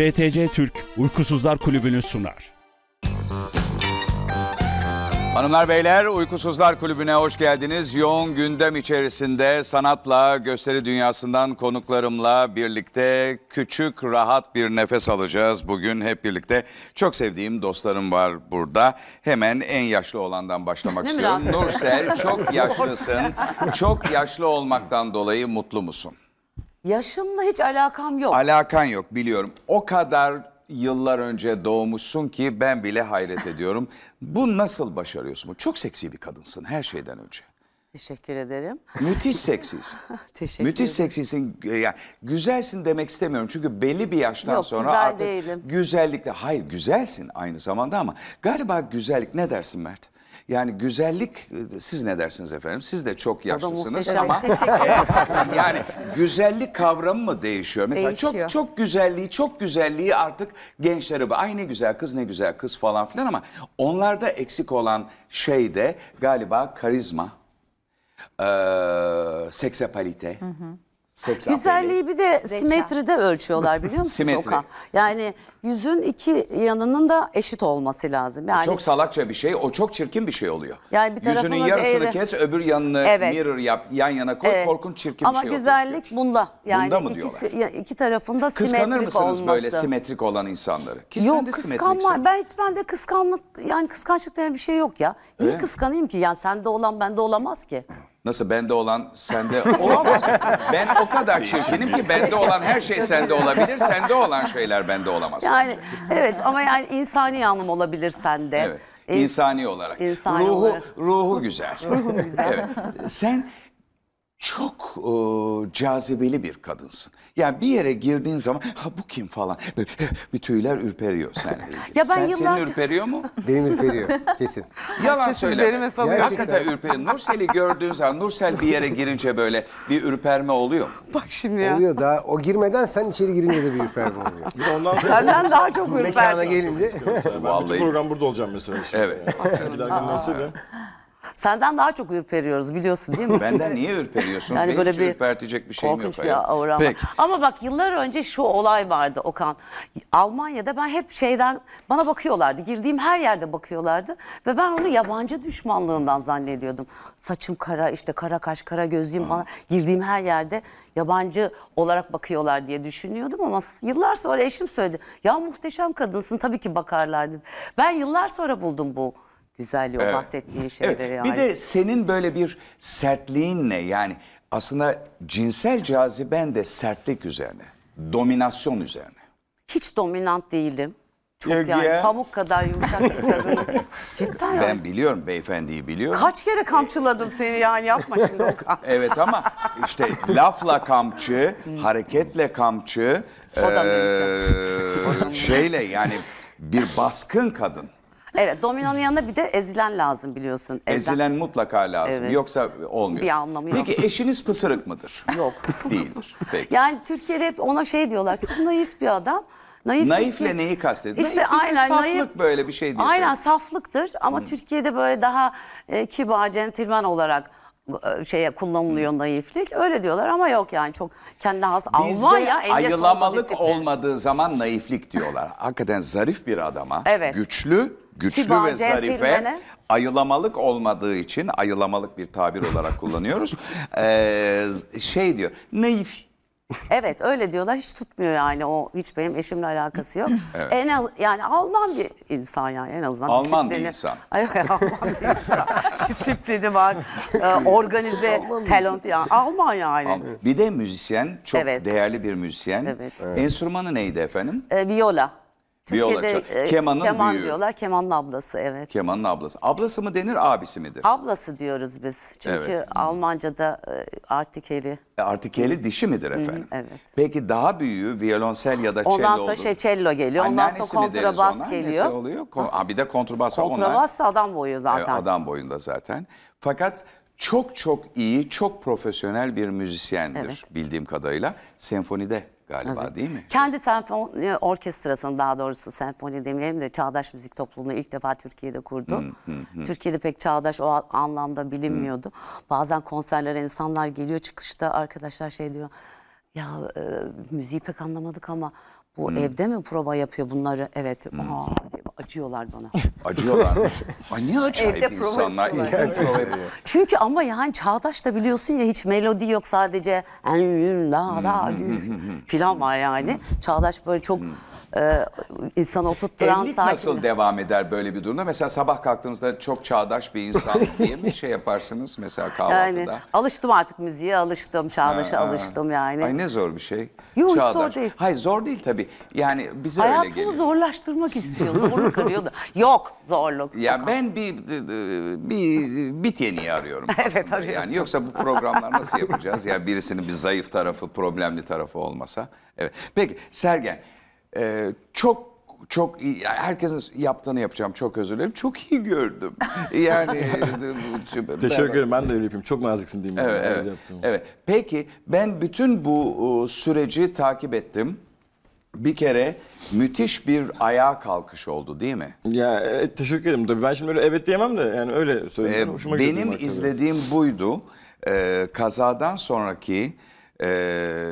BTC Türk Uykusuzlar Kulübü'nü sunar. Hanımlar beyler Uykusuzlar Kulübü'ne hoş geldiniz. Yoğun gündem içerisinde sanatla, gösteri dünyasından konuklarımla birlikte küçük, rahat bir nefes alacağız bugün hep birlikte. Çok sevdiğim dostlarım var burada. Hemen en yaşlı olandan başlamak istiyorum. Nursel çok yaşlısın. çok yaşlı olmaktan dolayı mutlu musun? Yaşımla hiç alakam yok. Alakan yok biliyorum. O kadar yıllar önce doğmuşsun ki ben bile hayret ediyorum. Bu nasıl başarıyorsun? Çok seksi bir kadınsın her şeyden önce. Teşekkür ederim. Müthiş seksisin. Teşekkür Müthiş seksisin. E, yani güzelsin demek istemiyorum. Çünkü belli bir yaştan Yok, sonra güzel artık değilim. güzellikle hayır güzelsin aynı zamanda ama galiba güzellik ne dersin Mert? Yani güzellik siz ne dersiniz efendim? Siz de çok yaşlısınız ama yani güzellik kavramı mı değişiyor? Mesela değişiyor. çok çok güzelliği, çok güzelliği artık gençlere ay ne güzel kız ne güzel kız falan filan ama onlarda eksik olan şey de galiba karizma, e, seksapalite. Hı hı. 80 Güzelliği bir de Zeka. simetride ölçüyorlar biliyor musun Simetri. Yani yüzün iki yanının da eşit olması lazım. Yani Çok salakça bir şey. O çok çirkin bir şey oluyor. Yani bir Yüzünün yarısını eğri. kes, öbür yanını evet. mirror yap, yan yana koy. Evet. Korkunç çirkin Ama bir şey Ama güzellik ortaya. bunda. Yani bunda mı ikisi, diyorlar? İki tarafında Kıskanır simetrik olması. Kıskanır mısınız böyle simetrik olan insanları? Ki yok, kıskanma. Ben, ben de kıskanlık yani kıskançlık denen bir şey yok ya. Niye Öyle ee? kıskanayım ki? Yani sende olan bende olamaz ki. Nasıl bende olan sende olamaz. ben o kadar çirkinim ki bende olan her şey sende olabilir, sende olan şeyler bende olamaz. Yani evet ama yani insani anlam olabilir sende. Evet. İnsani olarak. İnsani ruhu olarak. ruhu güzel. Ruhu güzel. evet. Sen çok e, cazibeli bir kadınsın. Yani bir yere girdiğin zaman ha bu kim falan. Eh, bir tüyler ürperiyor sen. E, ya ben sen yıllarca- senin ürperiyor mu? Benim ürperiyor kesin. Yalan söyle. üzerime salıyor. Hakikaten ürperiyor. Nursel'i gördüğün zaman Nursel bir yere girince böyle bir ürperme oluyor mu? Bak şimdi ya. Oluyor da o girmeden sen içeri girince de bir ürperme oluyor. Bir ondan sonra Senden daha çok Mekana ürperdim. gelince. ben bütün Vallahi. program burada olacağım mesela. Şimdi. Evet. Giderken neyse de. Senden daha çok ürperiyoruz biliyorsun değil mi? Benden niye ürperiyorsun? Yani böyle bir ürpertecek bir şeyim korkunç yok. Korkunç bir Ama bak yıllar önce şu olay vardı Okan. Almanya'da ben hep şeyden bana bakıyorlardı. Girdiğim her yerde bakıyorlardı. Ve ben onu yabancı düşmanlığından zannediyordum. Saçım kara işte kara kaş kara gözlüğüm bana girdiğim her yerde yabancı olarak bakıyorlar diye düşünüyordum. Ama yıllar sonra eşim söyledi. Ya muhteşem kadınsın tabii ki bakarlardı. Ben yıllar sonra buldum bu güzelliği, evet. o bahsettiğin şeyleri. Evet. Yani. Bir de senin böyle bir sertliğin ne yani aslında cinsel caziben de sertlik üzerine, dominasyon üzerine. Hiç dominant değilim. Çok Ege. yani pamuk kadar yumuşak bir kadın. Cidden Ben biliyorum beyefendiyi biliyorum. Kaç kere kamçıladım seni yani yapma şimdi Okan. evet ama işte lafla kamçı, hareketle kamçı, e, şeyle yani bir baskın kadın. Evet dominanın yanında bir de ezilen lazım biliyorsun. Evden. Ezilen mutlaka lazım. Evet. Yoksa olmuyor. Bir anlamı yok. Peki eşiniz pısırık mıdır? Yok. Değildir. Peki. Yani Türkiye'de hep ona şey diyorlar. Çok naif bir adam. Naif Naifle neyi kastediyor? İşte naif, aynen saflık naif, böyle bir şey diye. Aynen söylüyorum. saflıktır ama hmm. Türkiye'de böyle daha e, kibar, centilmen olarak e, şeye kullanılıyor hmm. naiflik. Öyle diyorlar ama yok yani çok kendi has Bizde Almanya ayılamalık olmadığı zaman naiflik diyorlar. Hakikaten zarif bir adama, evet. güçlü güçlü Tiba, ve zarife ayılamalık olmadığı için ayılamalık bir tabir olarak kullanıyoruz. ee, şey diyor naif. Evet öyle diyorlar hiç tutmuyor yani o hiç benim eşimle alakası yok. Evet. En az, yani Alman bir insan yani en azından. Alman bir insan. Ay, Alman bir insan. disiplini var. Ee, organize, talent yani Alman yani. Bir de müzisyen çok evet. değerli bir müzisyen. Evet. evet. Enstrümanı neydi efendim? E, viola. Türkiye'de e, Keman'ın Keman büyüğü. diyorlar. Keman'ın ablası evet. Keman'ın ablası. Ablası mı denir, abisi midir? Ablası diyoruz biz. Çünkü Evet. Almanca'da e, artikeli. E, artikeli dişi midir efendim? evet. Peki daha büyüğü violonsel ya da cello Ondan sonra olur. şey cello geliyor. Ondan Anneannesi sonra mi deriz Annesi geliyor. oluyor. Kon- Aa, bir de kontrabas var. Kontrabas da adam boyu e, zaten. adam boyunda zaten. Fakat çok çok iyi, çok profesyonel bir müzisyendir Evet. bildiğim kadarıyla. Senfonide galiba evet. değil mi? Kendi senfoni orkestrasını daha doğrusu senfoni demeyelim de çağdaş müzik topluluğunu ilk defa Türkiye'de kurdu. Hı, hı, hı. Türkiye'de pek çağdaş o anlamda bilinmiyordu. Hı. Bazen konserlere insanlar geliyor çıkışta arkadaşlar şey diyor ya e, müziği pek anlamadık ama bu hmm. evde mi prova yapıyor bunları? Evet. Hmm. Aa, acıyorlar bana. Acıyorlar mı? Ay niye acayip Evde insanlar? yapıyorlar. Çünkü ama yani Çağdaş da biliyorsun ya hiç melodi yok sadece en la la falan var yani. Çağdaş böyle çok e, insanı oturtturan Evlilik sakin. nasıl devam eder böyle bir durumda? Mesela sabah kalktığınızda çok çağdaş bir insan diye mi şey yaparsınız mesela kahvaltıda? Yani alıştım artık müziğe alıştım, çağdaşa Ha, ha. alıştım yani. Ay ne zor bir şey. Yok, hiç zor değil. Hayır zor değil tabii. Yani bize öyle Hayatımı geliyor. zorlaştırmak istiyor. Zorluk arıyor da. Yok zorluk. Ya Yok. ben bir bir bit yeniği arıyorum Evet, aslında. arıyorsun. yani yoksa bu programlar nasıl yapacağız? ya birisinin bir zayıf tarafı, problemli tarafı olmasa. Evet. Peki Sergen ee, çok çok iyi, herkesin yaptığını yapacağım çok özür dilerim. Çok iyi gördüm. Yani e, Teşekkür ederim. Ben de öyle yapayım. Çok naziksin diyeyim. Evet, evet, evet. Peki ben bütün bu e, süreci takip ettim. Bir kere müthiş bir ayağa kalkış oldu değil mi? Ya evet, teşekkür ederim. Tabii ben şimdi öyle evet diyemem de yani öyle söyleyeyim. Ee, benim izlediğim buydu. Ee, kazadan sonraki e,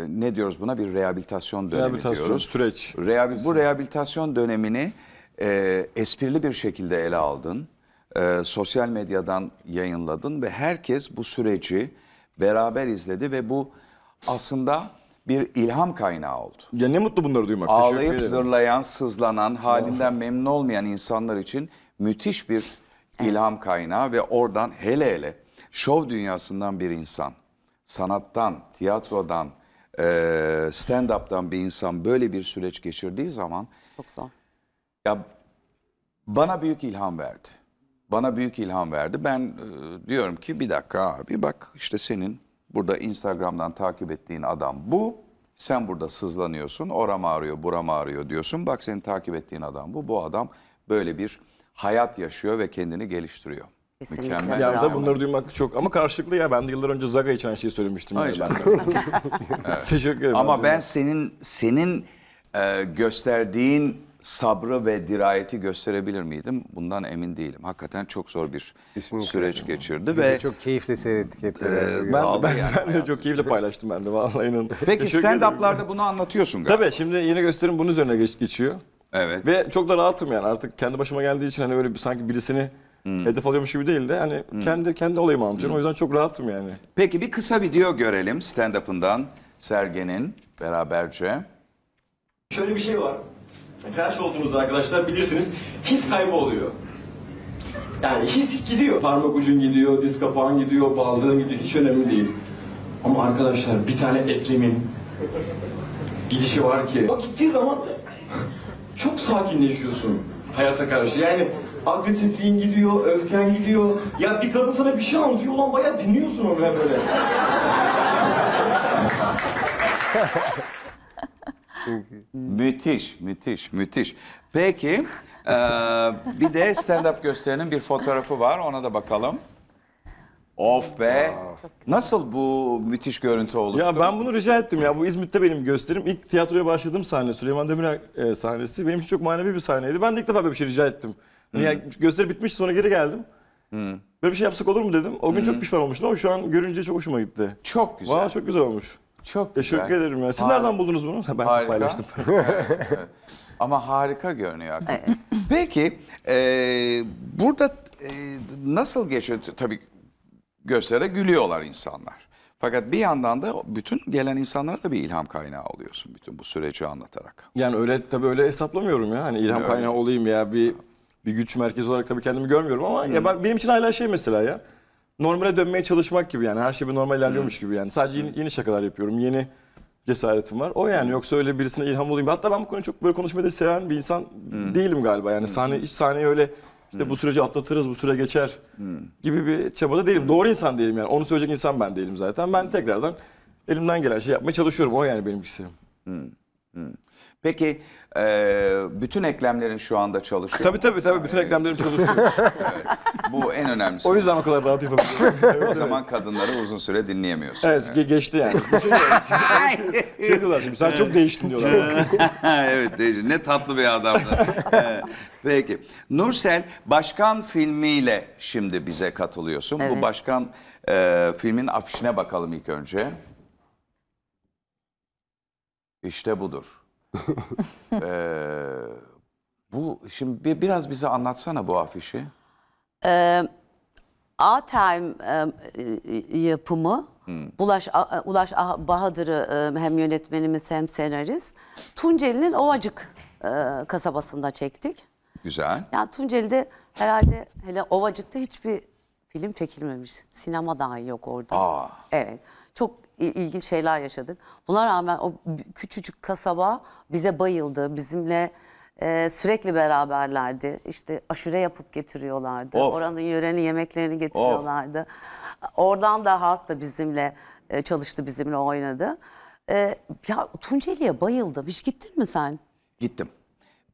ne diyoruz buna bir rehabilitasyon dönemi rehabilitasyon, diyoruz. süreç. Rehabil, bu rehabilitasyon dönemini e, esprili bir şekilde ele aldın. E, sosyal medyadan yayınladın ve herkes bu süreci beraber izledi ve bu aslında bir ilham kaynağı oldu. Ya ne mutlu bunları duymak. Ağlayıp zırlayan, sızlanan, halinden oh. memnun olmayan insanlar için müthiş bir ilham kaynağı ve oradan hele hele şov dünyasından bir insan sanattan, tiyatrodan, e, stand-up'tan bir insan böyle bir süreç geçirdiği zaman... Çok zor. Ya bana büyük ilham verdi. Bana büyük ilham verdi. Ben e, diyorum ki bir dakika abi bak işte senin burada Instagram'dan takip ettiğin adam bu. Sen burada sızlanıyorsun, oram ağrıyor, buram ağrıyor diyorsun. Bak seni takip ettiğin adam bu. Bu adam böyle bir hayat yaşıyor ve kendini geliştiriyor. Kesinlikle. Ya da bunları duymak çok ama karşılıklı ya ben de yıllar önce Zaga için şey söylemiştim. Hayır ben evet. Teşekkür ederim. Ama ben senin senin e, gösterdiğin sabrı ve dirayeti gösterebilir miydim? Bundan emin değilim. Hakikaten çok zor bir Kesinlikle. süreç geçirdi Biz ve çok keyifle seyrettik hep E, ben, ben, yani ben de çok keyifle paylaştım ben de vallahi inan Peki stand-up'larda bunu anlatıyorsun galiba. Tabii şimdi yeni gösterim bunun üzerine geç, geçiyor. Evet. Ve çok da rahatım yani artık kendi başıma geldiği için hani böyle bir, sanki birisini Hmm. hedef alıyormuş gibi değil de hani kendi kendi olayımı anlatıyorum. Hmm. O yüzden çok rahatım yani. Peki bir kısa video görelim stand-up'ından Sergen'in beraberce. Şöyle bir şey var. Felç olduğunuzda arkadaşlar bilirsiniz his kaybı oluyor. Yani his gidiyor. Parmak ucun gidiyor, diz kapağın gidiyor, bazıların gidiyor. Hiç önemli değil. Ama arkadaşlar bir tane eklemin gidişi var ki. O gittiği zaman çok sakinleşiyorsun hayata karşı. Yani agresifliğin gidiyor, öfken gidiyor. Ya bir kadın sana bir şey anlatıyor, ulan bayağı dinliyorsun onu böyle. müthiş, müthiş, müthiş. Peki, e, bir de stand-up gösterinin bir fotoğrafı var, ona da bakalım. Of be. Nasıl bu müthiş görüntü oluştu? Ya ben bunu rica ettim ya. Bu İzmit'te benim gösterim. İlk tiyatroya başladığım sahne Süleyman Demirel e, sahnesi. Benim için çok manevi bir sahneydi. Ben de ilk defa böyle bir şey rica ettim. Yani gösteri bitmiş sonra geri geldim. Böyle bir şey yapsak olur mu dedim. O gün çok pişman olmuştum ama şu an görünce çok hoşuma gitti. Çok güzel. Valla çok güzel olmuş. Çok güzel. Teşekkür ederim ya. Siz Harika. nereden buldunuz bunu? Ben Harika. paylaştım. Ama harika görünüyor. Peki e, burada e, nasıl geçiyor? Tabii göstere gülüyorlar insanlar. Fakat bir yandan da bütün gelen insanlara da bir ilham kaynağı oluyorsun bütün bu süreci anlatarak. Yani öyle tabii öyle hesaplamıyorum ya. Hani ilham Öyle. kaynağı olayım ya bir bir güç merkezi olarak tabii kendimi görmüyorum ama ya ben, benim için hala şey mesela ya. Normale dönmeye çalışmak gibi yani her şey bir normal ilerliyormuş gibi yani. Sadece yeni, yeni şakalar yapıyorum. Yeni cesaretim var. O yani yoksa öyle birisine ilham olayım. Hatta ben bu konuyu çok böyle konuşmayı da seven bir insan değilim galiba. Yani sahne hiç sahneye öyle işte bu süreci atlatırız, bu süre geçer gibi bir çabada değilim. Doğru insan değilim yani. Onu söyleyecek insan ben değilim zaten. Ben tekrardan elimden gelen şey yapmaya çalışıyorum. O yani benimkisi. Peki ee, bütün eklemlerin şu anda çalışıyor. Tabii mu? tabii tabii bütün Yani, ee, eklemlerim çalışıyor. Bu en önemlisi. o yüzden o kadar rahat yapabiliyorum. o zaman kadınları uzun süre dinleyemiyorsun. Evet ge- geçti yani. Bir şey, şey diyorlar şimdi sen çok değiştin diyorlar. evet değişti. ne tatlı bir adamdı. Ee, peki. Nursel Başkan filmiyle şimdi bize katılıyorsun. Bu Başkan e, filmin afişine bakalım ilk önce. İşte budur. ee, bu şimdi bir, biraz bize anlatsana bu afişi. Ee, A-Time e, e yapımı hmm. Ulaş, e, Ulaş Bahadır'ı e, hem yönetmenimiz hem senarist Tunceli'nin Ovacık e, kasabasında çektik. Güzel. Yani Tunceli'de herhalde hele Ovacık'ta hiçbir film çekilmemiş. Sinema dahi yok orada. Aa. Evet. Çok ilginç şeyler yaşadık. Buna rağmen o küçücük kasaba bize bayıldı. Bizimle e, sürekli beraberlerdi. İşte aşure yapıp getiriyorlardı. Of. Oranın yörenin yemeklerini getiriyorlardı. Of. Oradan da halk da bizimle e, çalıştı, bizimle oynadı. E, ya Tunceli'ye bayıldım. Hiç gittin mi sen? Gittim.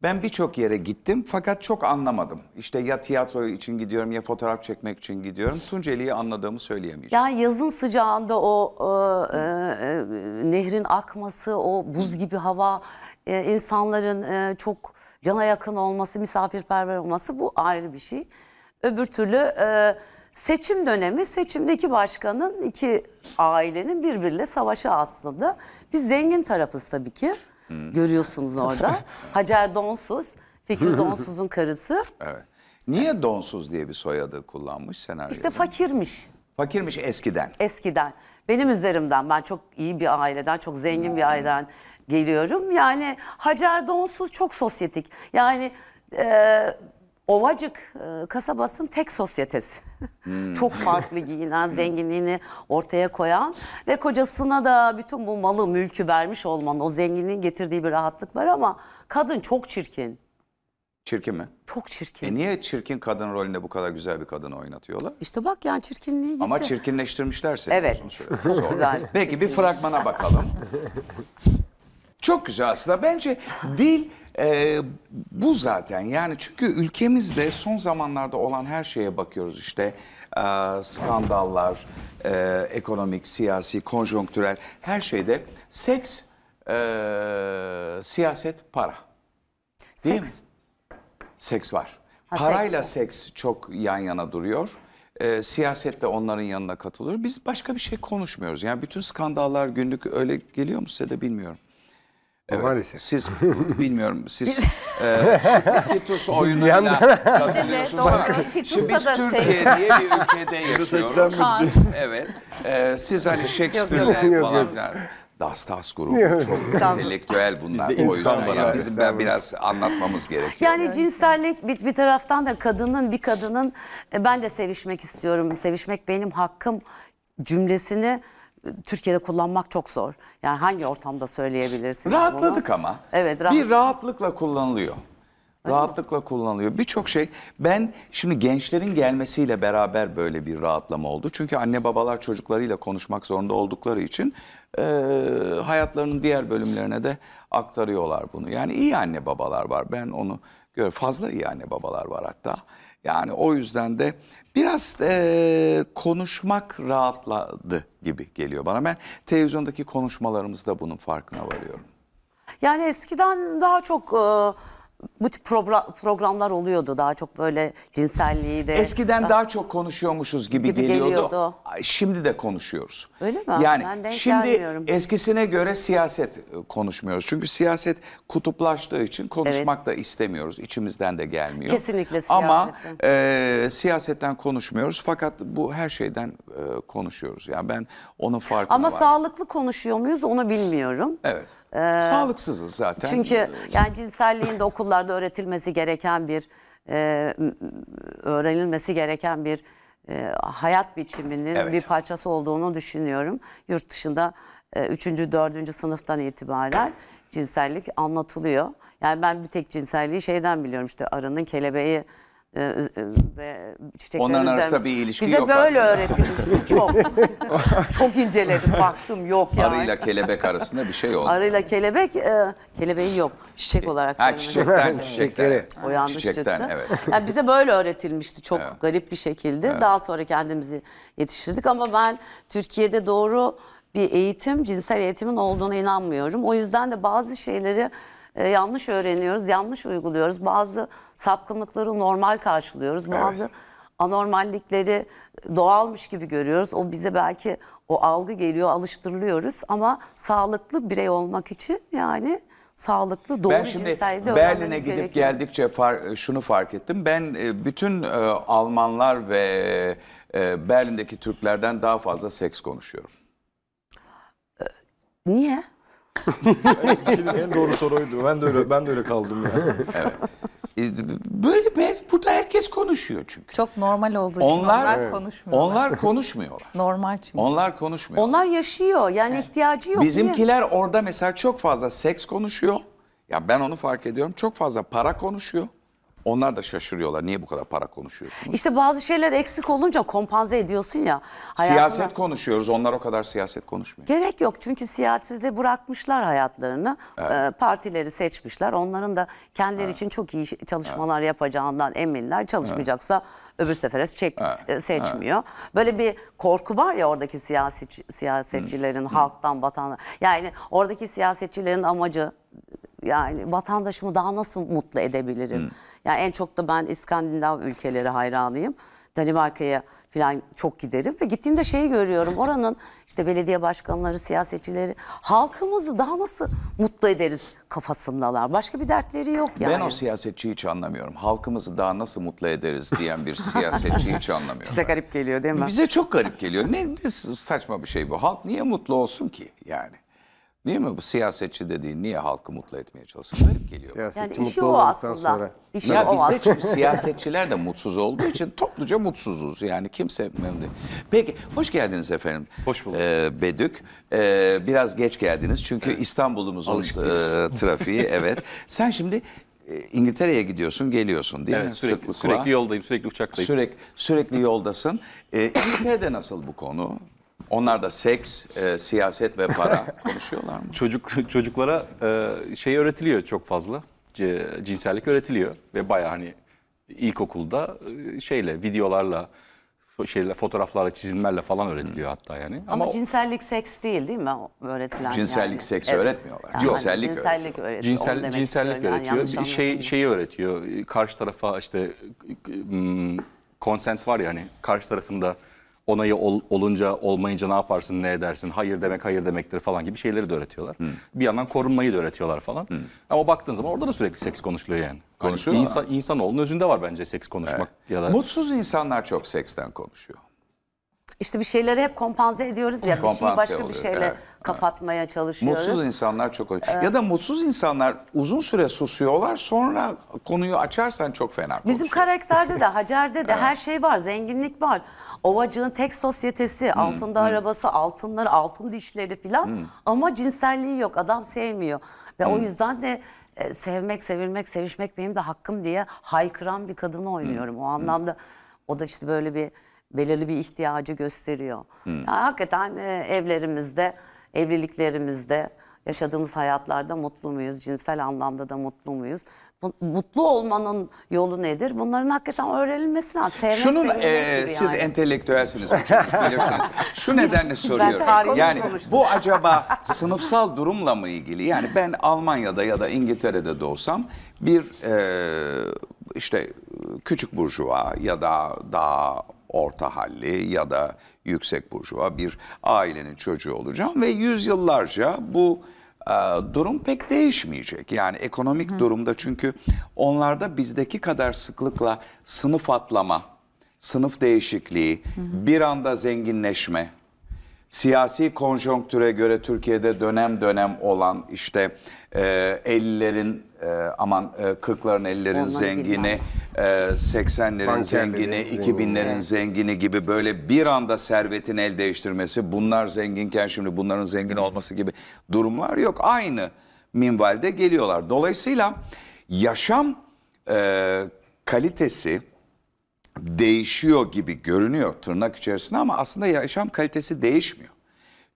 Ben birçok yere gittim fakat çok anlamadım. İşte ya tiyatro için gidiyorum ya fotoğraf çekmek için gidiyorum. Tunceli'yi anladığımı söyleyemeyeceğim. Ya yazın sıcağında o e, e, e, nehrin akması, o buz gibi hava, e, insanların e, çok cana yakın olması, misafirperver olması bu ayrı bir şey. Öbür türlü e, seçim dönemi seçimdeki başkanın iki ailenin birbiriyle savaşı aslında. Biz zengin tarafız tabii ki. Görüyorsunuz orada. Hacer Donsuz, Fikri Donsuz'un karısı. Evet. Niye Donsuz diye bir soyadı kullanmış senaryoda? İşte fakirmiş. Fakirmiş eskiden. Eskiden. Benim üzerimden ben çok iyi bir aileden, çok zengin bir hmm. aileden geliyorum. Yani Hacer Donsuz çok sosyetik. Yani e, Ovacık e, kasabasının tek sosyetesi. Hmm. Çok farklı giyinen, hmm. zenginliğini ortaya koyan ve kocasına da bütün bu malı, mülkü vermiş olmanın o zenginliğin getirdiği bir rahatlık var ama kadın çok çirkin. Çirkin mi? Çok çirkin. E niye çirkin kadın rolünde bu kadar güzel bir kadını oynatıyorlar? İşte bak yani çirkinliği gitti. Ama çirkinleştirmişler seni. Evet. Çok güzel. Peki bir fragmana bakalım. Çok güzel aslında. Bence dil e, bu zaten yani çünkü ülkemizde son zamanlarda olan her şeye bakıyoruz işte e, skandallar, e, ekonomik, siyasi, konjonktürel her şeyde seks, e, siyaset, para. Değil seks. mi? Seks var. Ha, Parayla seks, seks çok yan yana duruyor e, siyaset de onların yanına katılıyor. Biz başka bir şey konuşmuyoruz. Yani bütün skandallar günlük öyle geliyor mu size de bilmiyorum. Evet, Maalesef. Siz bilmiyorum siz e, Titus oyunuyla katılıyorsunuz. Evet, Şimdi biz şey- Türkiye diye bir ülkede yaşıyoruz. evet. E, siz hani Shakespeare'den falan filan. Dastas grubu çok entelektüel bunlar. Biz de o yüzden yani bizim ben biraz anlatmamız gerekiyor. Yani cinsellik bir, bir taraftan da kadının bir kadının e, ben de sevişmek istiyorum. Sevişmek benim hakkım cümlesini Türkiye'de kullanmak çok zor. Yani hangi ortamda söyleyebilirsin? Rahatladık bunu? ama. Evet. Rahat. Bir rahatlıkla kullanılıyor. Öyle rahatlıkla mi? kullanılıyor. Birçok şey ben şimdi gençlerin gelmesiyle beraber böyle bir rahatlama oldu. Çünkü anne babalar çocuklarıyla konuşmak zorunda oldukları için e, hayatlarının diğer bölümlerine de aktarıyorlar bunu. Yani iyi anne babalar var. Ben onu gör fazla iyi anne babalar var hatta. Yani o yüzden de biraz e, konuşmak rahatladı gibi geliyor bana. Ben televizyondaki konuşmalarımızda bunun farkına varıyorum. Yani eskiden daha çok... E bu tip programlar oluyordu daha çok böyle cinselliği de. Eskiden Bak, ah. daha çok konuşuyormuşuz gibi, gibi geliyordu. geliyordu. Şimdi de konuşuyoruz. Öyle mi? Yani ben şimdi eskisine göre siyaset e, konuşmuyoruz. Çünkü siyaset kutuplaştığı için konuşmak evet. da istemiyoruz. İçimizden de gelmiyor. Kesinlikle siyasetten. Ama e, siyasetten konuşmuyoruz fakat bu her şeyden e, konuşuyoruz. Yani ben onun farkında Ama var. sağlıklı konuşuyor muyuz onu bilmiyorum. Evet. Ee, Sağlıksızız zaten. Çünkü yani cinselliğin de okullarda öğretilmesi gereken bir e, öğrenilmesi gereken bir e, hayat biçiminin evet. bir parçası olduğunu düşünüyorum. Yurt dışında e, 4. sınıftan itibaren cinsellik anlatılıyor. Yani ben bir tek cinselliği şeyden biliyorum işte arının kelebeği ee, e, ve çiçekler Onların üzerinde. arasında bir ilişki Bize yok böyle öğretilmiş çok. çok inceledim baktım yok yani. Arıyla kelebek arasında bir şey oldu. Arıyla kelebek, e, kelebeği yok. Çiçek olarak Ha söylemek. çiçekten çiçekleri. O yanlış Çiçekten, çıktı. evet. Yani bize böyle öğretilmişti çok Evet. garip bir şekilde. Daha sonra kendimizi yetiştirdik ama ben Türkiye'de doğru bir eğitim, cinsel eğitimin olduğuna inanmıyorum. O yüzden de bazı şeyleri e, yanlış öğreniyoruz, yanlış uyguluyoruz. Bazı sapkınlıkları normal karşılıyoruz. Bazı evet. anormallikleri doğalmış gibi görüyoruz. O bize belki o algı geliyor, alıştırılıyoruz ama sağlıklı birey olmak için yani sağlıklı doğru ben şimdi Berlin'e gidip gerekiyor. geldikçe far, şunu fark ettim. Ben e, bütün e, Almanlar ve e, Berlin'deki Türklerden daha fazla seks konuşuyorum. Niye? en doğru soruydu. Ben de öyle ben de öyle kaldım yani. evet. E, böyle bir, burada herkes konuşuyor çünkü. Çok normal olduğu için onlar evet. konuşmuyorlar. Onlar konuşmuyorlar. normal çünkü. Onlar konuşmuyor. Onlar yaşıyor. Yani evet. ihtiyacı yok. Bizimkiler niye? orada mesela çok fazla seks konuşuyor. Ya ben onu fark ediyorum. Çok fazla para konuşuyor. Onlar da şaşırıyorlar. Niye bu kadar para konuşuyorsunuz? İşte bazı şeyler eksik olunca kompanze ediyorsun ya. Hayatına. Siyaset konuşuyoruz. Onlar o kadar siyaset konuşmuyor. Gerek yok. Çünkü siyasetle bırakmışlar hayatlarını. Evet. Ee, partileri seçmişler. Onların da kendileri evet. için çok iyi çalışmalar evet. yapacağından eminler. Çalışmayacaksa evet. öbür sefere çek, evet. E, seçmiyor. Evet. Böyle bir korku var ya oradaki siyasi, siyasetçilerin, Hı. halktan, vatandaştan. Yani oradaki siyasetçilerin amacı yani vatandaşımı daha nasıl mutlu edebilirim? Hmm. Yani en çok da ben İskandinav ülkeleri hayranıyım. Danimarka'ya falan çok giderim ve gittiğimde şeyi görüyorum. Oranın işte belediye başkanları, siyasetçileri halkımızı daha nasıl mutlu ederiz kafasındalar. Başka bir dertleri yok yani. Ben o siyasetçiyi hiç anlamıyorum. Halkımızı daha nasıl mutlu ederiz diyen bir siyasetçiyi hiç anlamıyorum. Bize ben. garip geliyor değil mi? Bize çok garip geliyor. Ne, ne saçma bir şey bu. Halk niye mutlu olsun ki yani? Değil mi? Bu siyasetçi dediğin niye halkı mutlu etmeye çalışsın? Garip geliyor. Siyasetçi yani işi o aslında. Sonra. İşi ya o biz aslında. çünkü siyasetçiler de mutsuz olduğu için topluca mutsuzuz. Yani kimse memnun değil. Peki hoş geldiniz efendim. Hoş bulduk. Ee, Bedük. Ee, biraz geç geldiniz çünkü İstanbul'umuzun e, trafiği evet. Sen şimdi e, İngiltere'ye gidiyorsun, geliyorsun değil evet, mi? Sürekli, sürekli yoldayım, sürekli uçaktayım. Sürekli, sürekli yoldasın. Ee, İngiltere'de nasıl bu konu? Onlar da seks, e, siyaset ve para konuşuyorlar mı? Çocuk çocuklara e, şey öğretiliyor çok fazla. C, cinsellik öğretiliyor ve baya hani ilkokulda e, şeyle videolarla şeyle fotoğraflarla çizimlerle falan öğretiliyor hatta yani. Ama, Ama cinsellik seks değil değil mi öğretilen? Cinsellik yani. seks evet. öğretmiyorlar. Yani hani cinsellik, cinsellik öğretiyor. öğretiyor. Cinsel, cinsellik öğretiyor. Yani şey şeyi öğretiyor. Karşı tarafa işte konsent var ya hani karşı tarafında onayı ol, olunca olmayınca ne yaparsın ne edersin hayır demek hayır demektir falan gibi şeyleri de öğretiyorlar. Hı. Hmm. Bir yandan korunmayı da öğretiyorlar falan. Hı. Hmm. Ama baktığın zaman orada da sürekli seks konuşuluyor yani. Hani konuşuyor yani insan, İnsanoğlunun özünde var bence seks konuşmak. Evet. ya da Mutsuz insanlar çok seksten konuşuyor. İşte bir şeyleri hep kompanse ediyoruz ya. Kompanse bir şeyi başka oluyor, bir şeyle evet, kapatmaya evet. çalışıyoruz. Mutsuz insanlar çok oluyor. Evet. Ya da mutsuz insanlar uzun süre susuyorlar. Sonra konuyu açarsan çok fena konuşuyor. Bizim karakterde de Hacer'de de evet. her şey var. Zenginlik var. Ovacığın tek sosyetesi. Hmm, altında hmm. arabası, altınları, altın dişleri filan. Hmm. Ama cinselliği yok. Adam sevmiyor. Ve hmm. o yüzden de e, sevmek, sevilmek, sevişmek benim de hakkım diye haykıran bir kadını oynuyorum. Hmm. O anlamda hmm. o da işte böyle bir belirli bir ihtiyacı gösteriyor. Hmm. Yani hakikaten e, evlerimizde, evliliklerimizde, yaşadığımız hayatlarda mutlu muyuz? Cinsel anlamda da mutlu muyuz? mutlu olmanın yolu nedir? Bunların hakikaten öğrenilmesi lazım. Şunun e, yani. siz entelektüelsiniz. bilirsiniz. Şu nedenle soruyorum. Yani bu acaba sınıfsal durumla mı ilgili? Yani ben Almanya'da ya da İngiltere'de doğsam bir e, işte küçük burjuva ya da daha orta halli ya da yüksek burjuva bir ailenin çocuğu olacağım ve yüzyıllarca bu e, durum pek değişmeyecek. Yani ekonomik Hı. durumda çünkü onlarda bizdeki kadar sıklıkla sınıf atlama, sınıf değişikliği, Hı. bir anda zenginleşme, siyasi konjonktüre göre Türkiye'de dönem dönem olan işte e, 50'lerin e, aman e, 40'ların 50'lerin zengini, e, 80'lerin zengini, 2000'lerin zengini gibi böyle bir anda servetin el değiştirmesi, bunlar zenginken şimdi bunların zengin olması gibi durumlar yok. Aynı minvalde geliyorlar. Dolayısıyla yaşam e, kalitesi değişiyor gibi görünüyor tırnak içerisinde ama aslında yaşam kalitesi değişmiyor.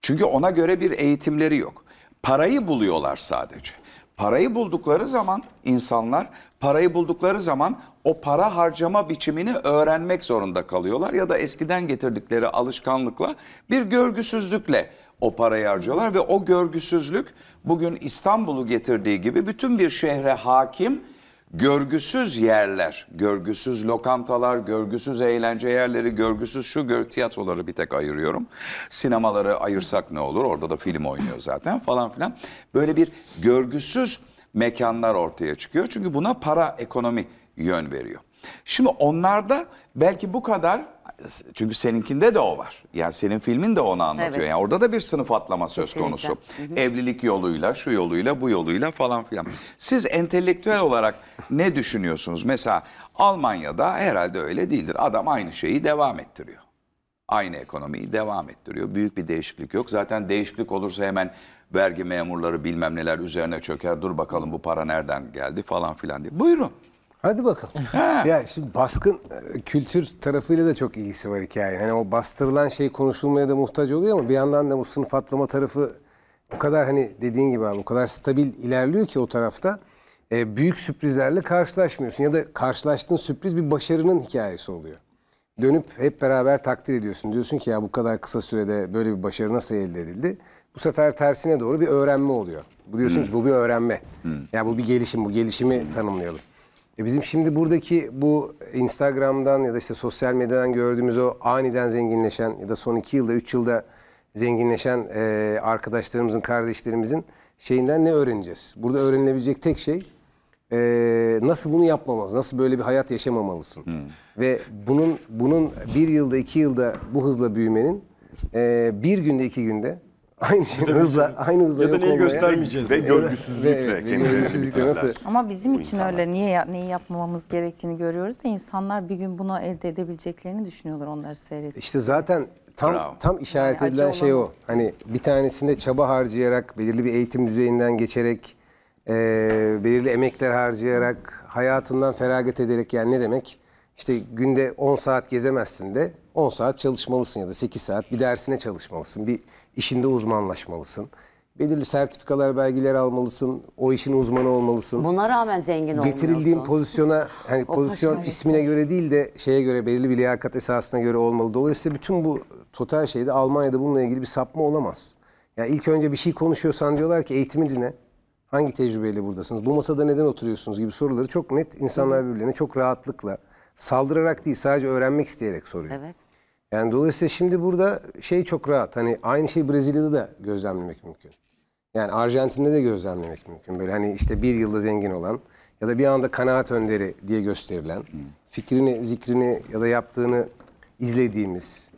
Çünkü ona göre bir eğitimleri yok. Parayı buluyorlar sadece. Parayı buldukları zaman insanlar parayı buldukları zaman o para harcama biçimini öğrenmek zorunda kalıyorlar ya da eskiden getirdikleri alışkanlıkla bir görgüsüzlükle o parayı harcıyorlar ve o görgüsüzlük bugün İstanbul'u getirdiği gibi bütün bir şehre hakim görgüsüz yerler, görgüsüz lokantalar, görgüsüz eğlence yerleri, görgüsüz şu gör tiyatroları bir tek ayırıyorum. Sinemaları ayırsak ne olur? Orada da film oynuyor zaten falan filan. Böyle bir görgüsüz mekanlar ortaya çıkıyor. Çünkü buna para ekonomi yön veriyor. Şimdi onlarda belki bu kadar çünkü seninkinde de o var. Yani senin filmin de onu anlatıyor. Evet. Yani orada da bir sınıf atlama söz Kesinlikle. konusu. Hı hı. Evlilik yoluyla, şu yoluyla, bu yoluyla falan filan. Siz entelektüel olarak ne düşünüyorsunuz? Mesela Almanya'da herhalde öyle değildir. Adam aynı şeyi devam ettiriyor. Aynı ekonomiyi devam ettiriyor. Büyük bir değişiklik yok. Zaten değişiklik olursa hemen vergi memurları bilmem neler üzerine çöker. Dur bakalım bu para nereden geldi falan filan diye. Buyurun. Hadi bakalım. ya şimdi baskın e, kültür tarafıyla da çok ilgisi var hikayenin. Hani o bastırılan şey konuşulmaya da muhtaç oluyor ama bir yandan da bu sınıf atlama tarafı o kadar hani dediğin gibi abi o kadar stabil ilerliyor ki o tarafta. E, büyük sürprizlerle karşılaşmıyorsun ya da karşılaştığın sürpriz bir başarının hikayesi oluyor. Dönüp hep beraber takdir ediyorsun. Diyorsun ki ya bu kadar kısa sürede böyle bir başarı nasıl elde edildi? Bu sefer tersine doğru bir öğrenme oluyor. Bu diyorsun ki bu bir öğrenme. Hmm. Ya yani bu bir gelişim, bu gelişimi tanımlayalım. E, bizim şimdi buradaki bu Instagram'dan ya da işte sosyal medyadan gördüğümüz o aniden zenginleşen ya da son iki yılda, üç yılda zenginleşen e, arkadaşlarımızın, kardeşlerimizin şeyinden ne öğreneceğiz? Burada öğrenilebilecek tek şey e, nasıl bunu yapmamalısın, nasıl böyle bir hayat yaşamamalısın. Hmm. Ve bunun bunun bir yılda, iki yılda bu hızla büyümenin bir günde, iki günde Aynı şeyin hızla, aynı hızla ya da neyi göstermeyeceğiz. Ve görgüsüzlükle. Ve, nasıl? Ama bizim için öyle niye neyi yapmamamız gerektiğini görüyoruz da insanlar bir gün buna elde edebileceklerini düşünüyorlar onları seyredip. İşte zaten tam Bravo. tam işaret yani edilen şey olan... o. Hani bir tanesinde çaba harcayarak, belirli bir eğitim düzeyinden geçerek, e, belirli emekler harcayarak, hayatından feragat ederek yani ne demek? İşte günde 10 saat gezemezsin de 10 saat çalışmalısın ya da 8 saat bir dersine çalışmalısın. Bir işinde uzmanlaşmalısın. Belirli sertifikalar, belgeler almalısın. O işin uzmanı olmalısın. Buna rağmen zengin olmalısın. Getirildiğin pozisyona, hani pozisyon ismine göre değil de şeye göre belirli bir liyakat esasına göre olmalı. Dolayısıyla bütün bu total şeyde Almanya'da bununla ilgili bir sapma olamaz. Ya yani ilk önce bir şey konuşuyorsan diyorlar ki eğitiminiz ne? Hangi tecrübeyle buradasınız? Bu masada neden oturuyorsunuz gibi soruları çok net insanlar birbirlerine çok rahatlıkla saldırarak değil sadece öğrenmek isteyerek soruyor. Evet. Yani dolayısıyla şimdi burada şey çok rahat. Hani aynı şeyi Brezilya'da da gözlemlemek mümkün. Yani Arjantin'de de gözlemlemek mümkün. Böyle hani işte bir yılda zengin olan ya da bir anda kanaat önderi diye gösterilen, fikrini, zikrini ya da yaptığını izlediğimiz,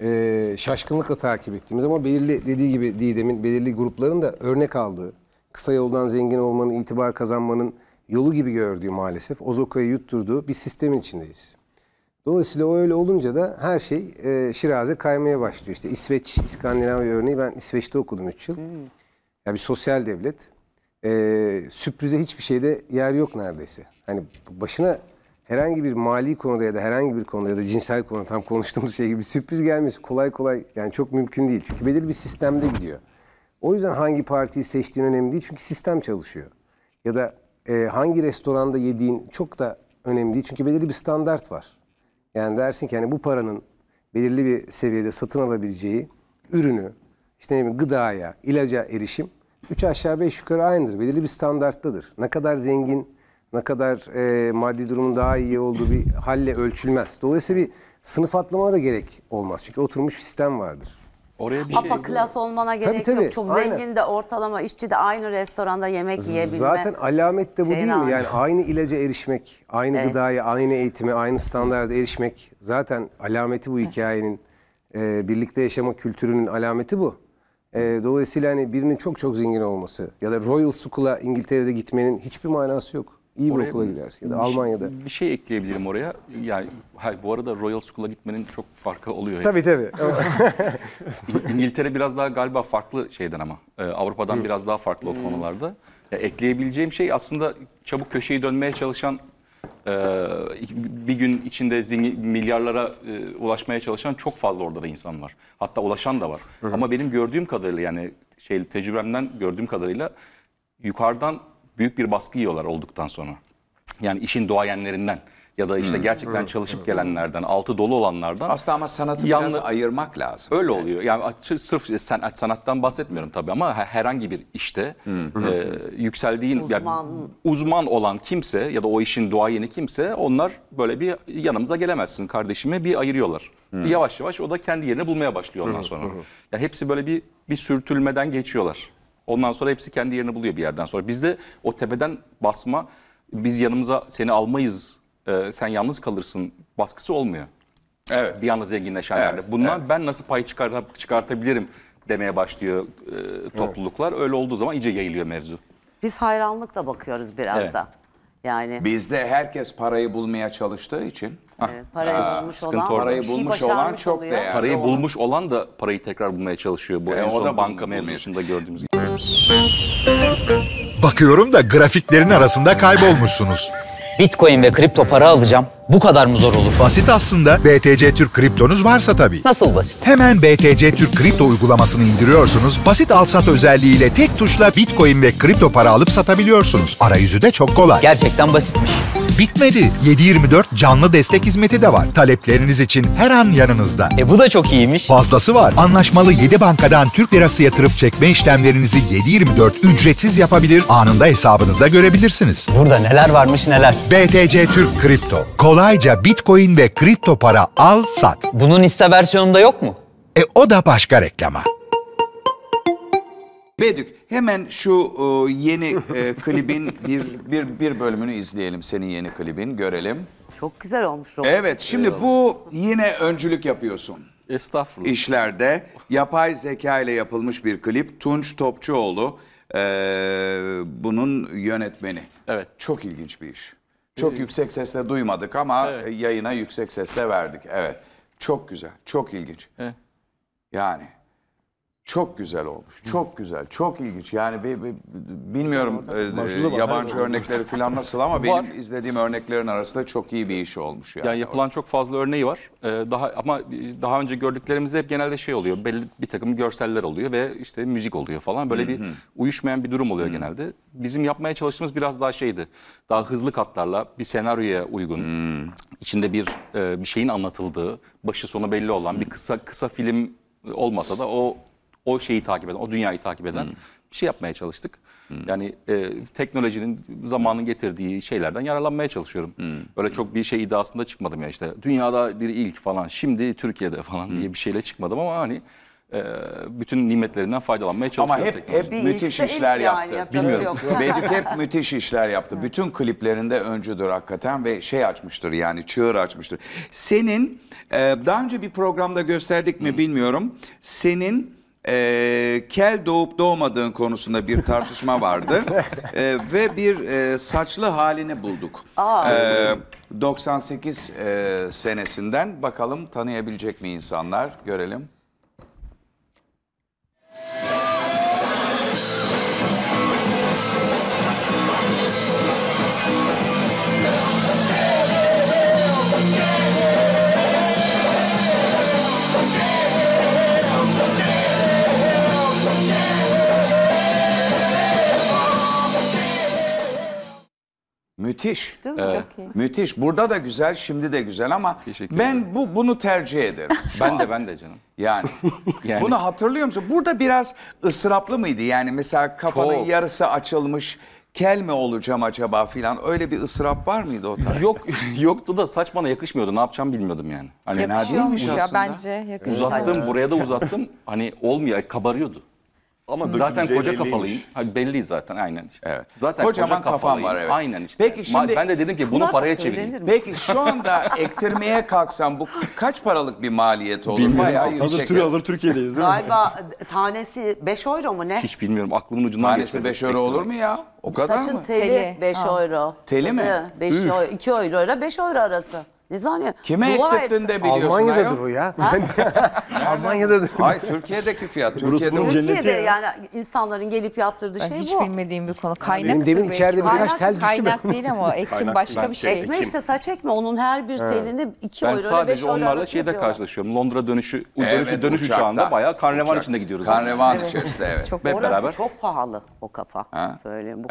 e, şaşkınlıkla takip ettiğimiz ama belirli dediği gibi Didem'in belirli grupların da örnek aldığı, kısa yoldan zengin olmanın, itibar kazanmanın yolu gibi gördüğü maalesef Ozoka'yı yutturduğu bir sistemin içindeyiz. Dolayısıyla öyle olunca da her şey e, Şiraz'e kaymaya başlıyor. İşte İsveç, İskandinavya örneği ben İsveç'te okudum 3 yıl. Hmm. Yani bir sosyal devlet. E, sürprize hiçbir şeyde yer yok neredeyse. Hani başına herhangi bir mali konuda ya da herhangi bir konuda ya da cinsel konuda tam konuştuğumuz şey gibi sürpriz gelmesi kolay kolay yani çok mümkün değil. Çünkü belirli bir sistemde gidiyor. O yüzden hangi partiyi seçtiğin önemli değil çünkü sistem çalışıyor. Ya da e, hangi restoranda yediğin çok da önemli değil çünkü belirli bir standart var. Yani dersin ki hani bu paranın belirli bir seviyede satın alabileceği ürünü, işte ne bileyim gıdaya, ilaca erişim 3 aşağı 5 yukarı aynıdır. Belirli bir standarttadır. Ne kadar zengin, ne kadar e, maddi durumun daha iyi olduğu bir halle ölçülmez. Dolayısıyla bir sınıf atlamana da gerek olmaz. Çünkü oturmuş bir sistem vardır. Oraya bir Papa şey klas olmana gerek tabii, tabii. yok. Çok Aynen. zengin de ortalama işçi de aynı restoranda yemek yiyebilme. Zaten alamet de bu değil mi? Yani aynı ilaca erişmek, aynı evet. gıdaya, aynı eğitime, aynı standarda erişmek zaten alameti bu hikayenin. Ee, birlikte yaşama kültürünün alameti bu. Ee, dolayısıyla hani birinin çok çok zengin olması ya da Royal School'a İngiltere'de gitmenin hiçbir manası yok iyi oraya, okula gidersin. Ya da Almanya'da. Şey, bir şey ekleyebilirim oraya. Yani hay, bu arada Royal School'a gitmenin çok farkı oluyor. Tabii yani. tabii. İngiltere biraz daha galiba farklı şeyden ama. Ee, Avrupa'dan Hı. biraz daha farklı o konularda. Ya, ekleyebileceğim şey aslında çabuk köşeyi dönmeye çalışan e, bir gün içinde zengin, milyarlara e, ulaşmaya çalışan çok fazla orada da insan var. Hatta ulaşan da var. hı. Ama benim gördüğüm kadarıyla yani şey tecrübemden gördüğüm kadarıyla yukarıdan büyük bir baskı yiyorlar olduktan sonra. Yani işin doğayenlerinden ya da işte hmm. gerçekten çalışıp gelenlerden, altı dolu olanlardan. Aslında ama sanatı yalnız biraz ayırmak lazım. Öyle oluyor. Yani sırf sen sanattan bahsetmiyorum tabii ama herhangi bir işte e, yükseldiğin uzman. Yani, uzman olan kimse ya da o işin duayeni kimse onlar böyle bir yanımıza gelemezsin kardeşime bir ayırıyorlar. Hmm. Yavaş yavaş o da kendi yerini bulmaya başlıyor ondan sonra. Hmm. Yani hepsi böyle bir bir sürtülmeden geçiyorlar. Ondan sonra hepsi kendi yerini buluyor bir yerden sonra. Bizde o tepeden basma biz yanımıza seni almayız e, sen yalnız kalırsın baskısı olmuyor. Evet. Bir anda zenginleşenlerde. Evet, Bundan evet. ben nasıl pay çıkart çıkartabilirim demeye başlıyor e, topluluklar. Evet. Öyle olduğu zaman iyice yayılıyor mevzu. Biz hayranlıkla bakıyoruz biraz evet. da. Yani Bizde herkes parayı bulmaya çalıştığı için e, parayı Ha, ah, bulmuş olan Parayı bulmuş olan çok oluyor. değerli. Parayı Yani bulmuş olan da parayı tekrar bulmaya çalışıyor. Bu E, en o da banka bulmuş. mevzusunda gördüğümüz gibi. Bakıyorum da grafiklerin arasında kaybolmuşsunuz. Bitcoin ve kripto para alacağım. Bu kadar mı zor olur? Basit aslında. BTC Türk kriptonuz varsa tabii. Nasıl basit? Hemen BTC Türk kripto uygulamasını indiriyorsunuz. Basit alsat özelliğiyle tek tuşla Bitcoin ve kripto para alıp satabiliyorsunuz. Arayüzü de çok kolay. Gerçekten basitmiş. Bitmedi. 7/24 canlı destek hizmeti de var. Talepleriniz için her an yanınızda. E bu da çok iyiymiş. Fazlası var. Anlaşmalı 7 bankadan Türk lirası yatırıp çekme işlemlerinizi 7/24 ücretsiz yapabilir, anında hesabınızda görebilirsiniz. Burada neler varmış neler. BTC Türk Kripto. Kolay kolayca bitcoin ve kripto para al sat. Bunun hisse versiyonunda yok mu? E o da başka reklama. Bedük hemen şu e, yeni e, klibin bir, bir, bir bölümünü izleyelim senin yeni klibin görelim. Çok güzel olmuş. Robert. Evet şimdi bu yine öncülük yapıyorsun. Estağfurullah. İşlerde yapay zeka ile yapılmış bir klip Tunç Topçuoğlu e, bunun yönetmeni. Evet. Çok ilginç bir iş. Çok ee, yüksek sesle duymadık ama evet. yayına yüksek sesle verdik. Evet. Çok güzel, çok ilginç. Evet. Yani çok güzel olmuş. Çok güzel. Çok ilginç. Yani bir, bir, bilmiyorum e, yabancı var, örnekleri falan nasıl ama var. benim izlediğim örneklerin arasında çok iyi bir iş olmuş yani. Yani yapılan çok fazla örneği var. Ee, daha ama daha önce gördüklerimizde hep genelde şey oluyor. Belli bir takım görseller oluyor ve işte müzik oluyor falan. Böyle Hı -hı. bir uyuşmayan bir durum oluyor Hı -hı. genelde. Bizim yapmaya çalıştığımız biraz daha şeydi. Daha hızlı katlarla bir senaryoya uygun. Hı -hı. içinde bir e, bir şeyin anlatıldığı, başı sonu belli olan bir kısa kısa film olmasa da o o şeyi takip eden, o dünyayı takip eden hmm. bir şey yapmaya çalıştık. Hmm. Yani e, teknolojinin zamanın getirdiği şeylerden yararlanmaya çalışıyorum. Hmm. Öyle çok bir şey iddiasında çıkmadım ya işte. Dünyada bir ilk falan, şimdi Türkiye'de falan hmm. diye bir şeyle çıkmadım ama hani e, bütün nimetlerinden faydalanmaya çalışıyorum. Ama hep, hep müthiş işler yaptı. Yani, Bilmiyorum. Bedük hep müthiş işler yaptı. Bütün kliplerinde öncüdür hakikaten ve şey açmıştır yani çığır açmıştır. Senin e, daha önce bir programda gösterdik mi hmm. bilmiyorum. Senin e, kel doğup doğmadığın konusunda bir tartışma vardı e, ve bir e, saçlı halini bulduk. Aa. E, 98 e, senesinden bakalım tanıyabilecek mi insanlar görelim. Müthiş. Değil mi? Evet. Çok iyi. Müthiş. Burada da güzel, şimdi de güzel ama ben bu bunu tercih ederim. Ben de ben de canım. Yani, Yani. bunu hatırlıyor musun? Burada biraz ısraplı mıydı? Yani mesela kafanın Çok. yarısı açılmış, kel mi olacağım acaba filan öyle bir ısrap var mıydı o tarz? Yok yoktu da saç bana yakışmıyordu. Ne yapacağımı bilmiyordum yani. Hani Fena Yakışıyormuş ya bence yakışıyor. uzattım buraya da uzattım. Hani olmuyor kabarıyordu. Ama zaten koca kafalıyım. Hani belli zaten aynen işte. Evet. Zaten Kocaman koca kafam var, evet. Aynen işte. Peki şimdi- ben de dedim ki bunu paraya çevireyim. Peki şu anda ektirmeye kalksam bu kaç paralık bir maliyet olur? Bilmiyorum. Bayağı Hazır, yüksek. hazır Türkiye'deyiz değil mi? Galiba tanesi 5 euro mu ne? Hiç bilmiyorum aklımın ucundan Tanesi geçmedi. 5 euro olur mu ya? O kadar Saçın mı? teli Teli. 5 euro. Teli mi? 5 euro, 2 euro ile 5 euro arası. Ne zannet? Hani Kime ektirttin de biliyorsun. Almanya'da bu ya. Almanya'da Almanya'dadır. Ay Türkiye'deki fiyat. Türkiye'de, Türkiye'de yani insanların gelip yaptırdığı ben şey hiç bu. Hiç bilmediğim bir konu. Kaynak Benim demin içeride birkaç tel düştü. Kaynak değil ama ekim başka bir şey. Ekme işte saç ekme. Onun her bir telini 2 euro 5 euro Ben sadece onlarla şeyde karşılaşıyorum. Londra dönüşü, dönüşü dönüş uçağında bayağı karnevan içinde gidiyoruz. Karnevan içerisinde evet. Çok beraber. çok pahalı o kafa.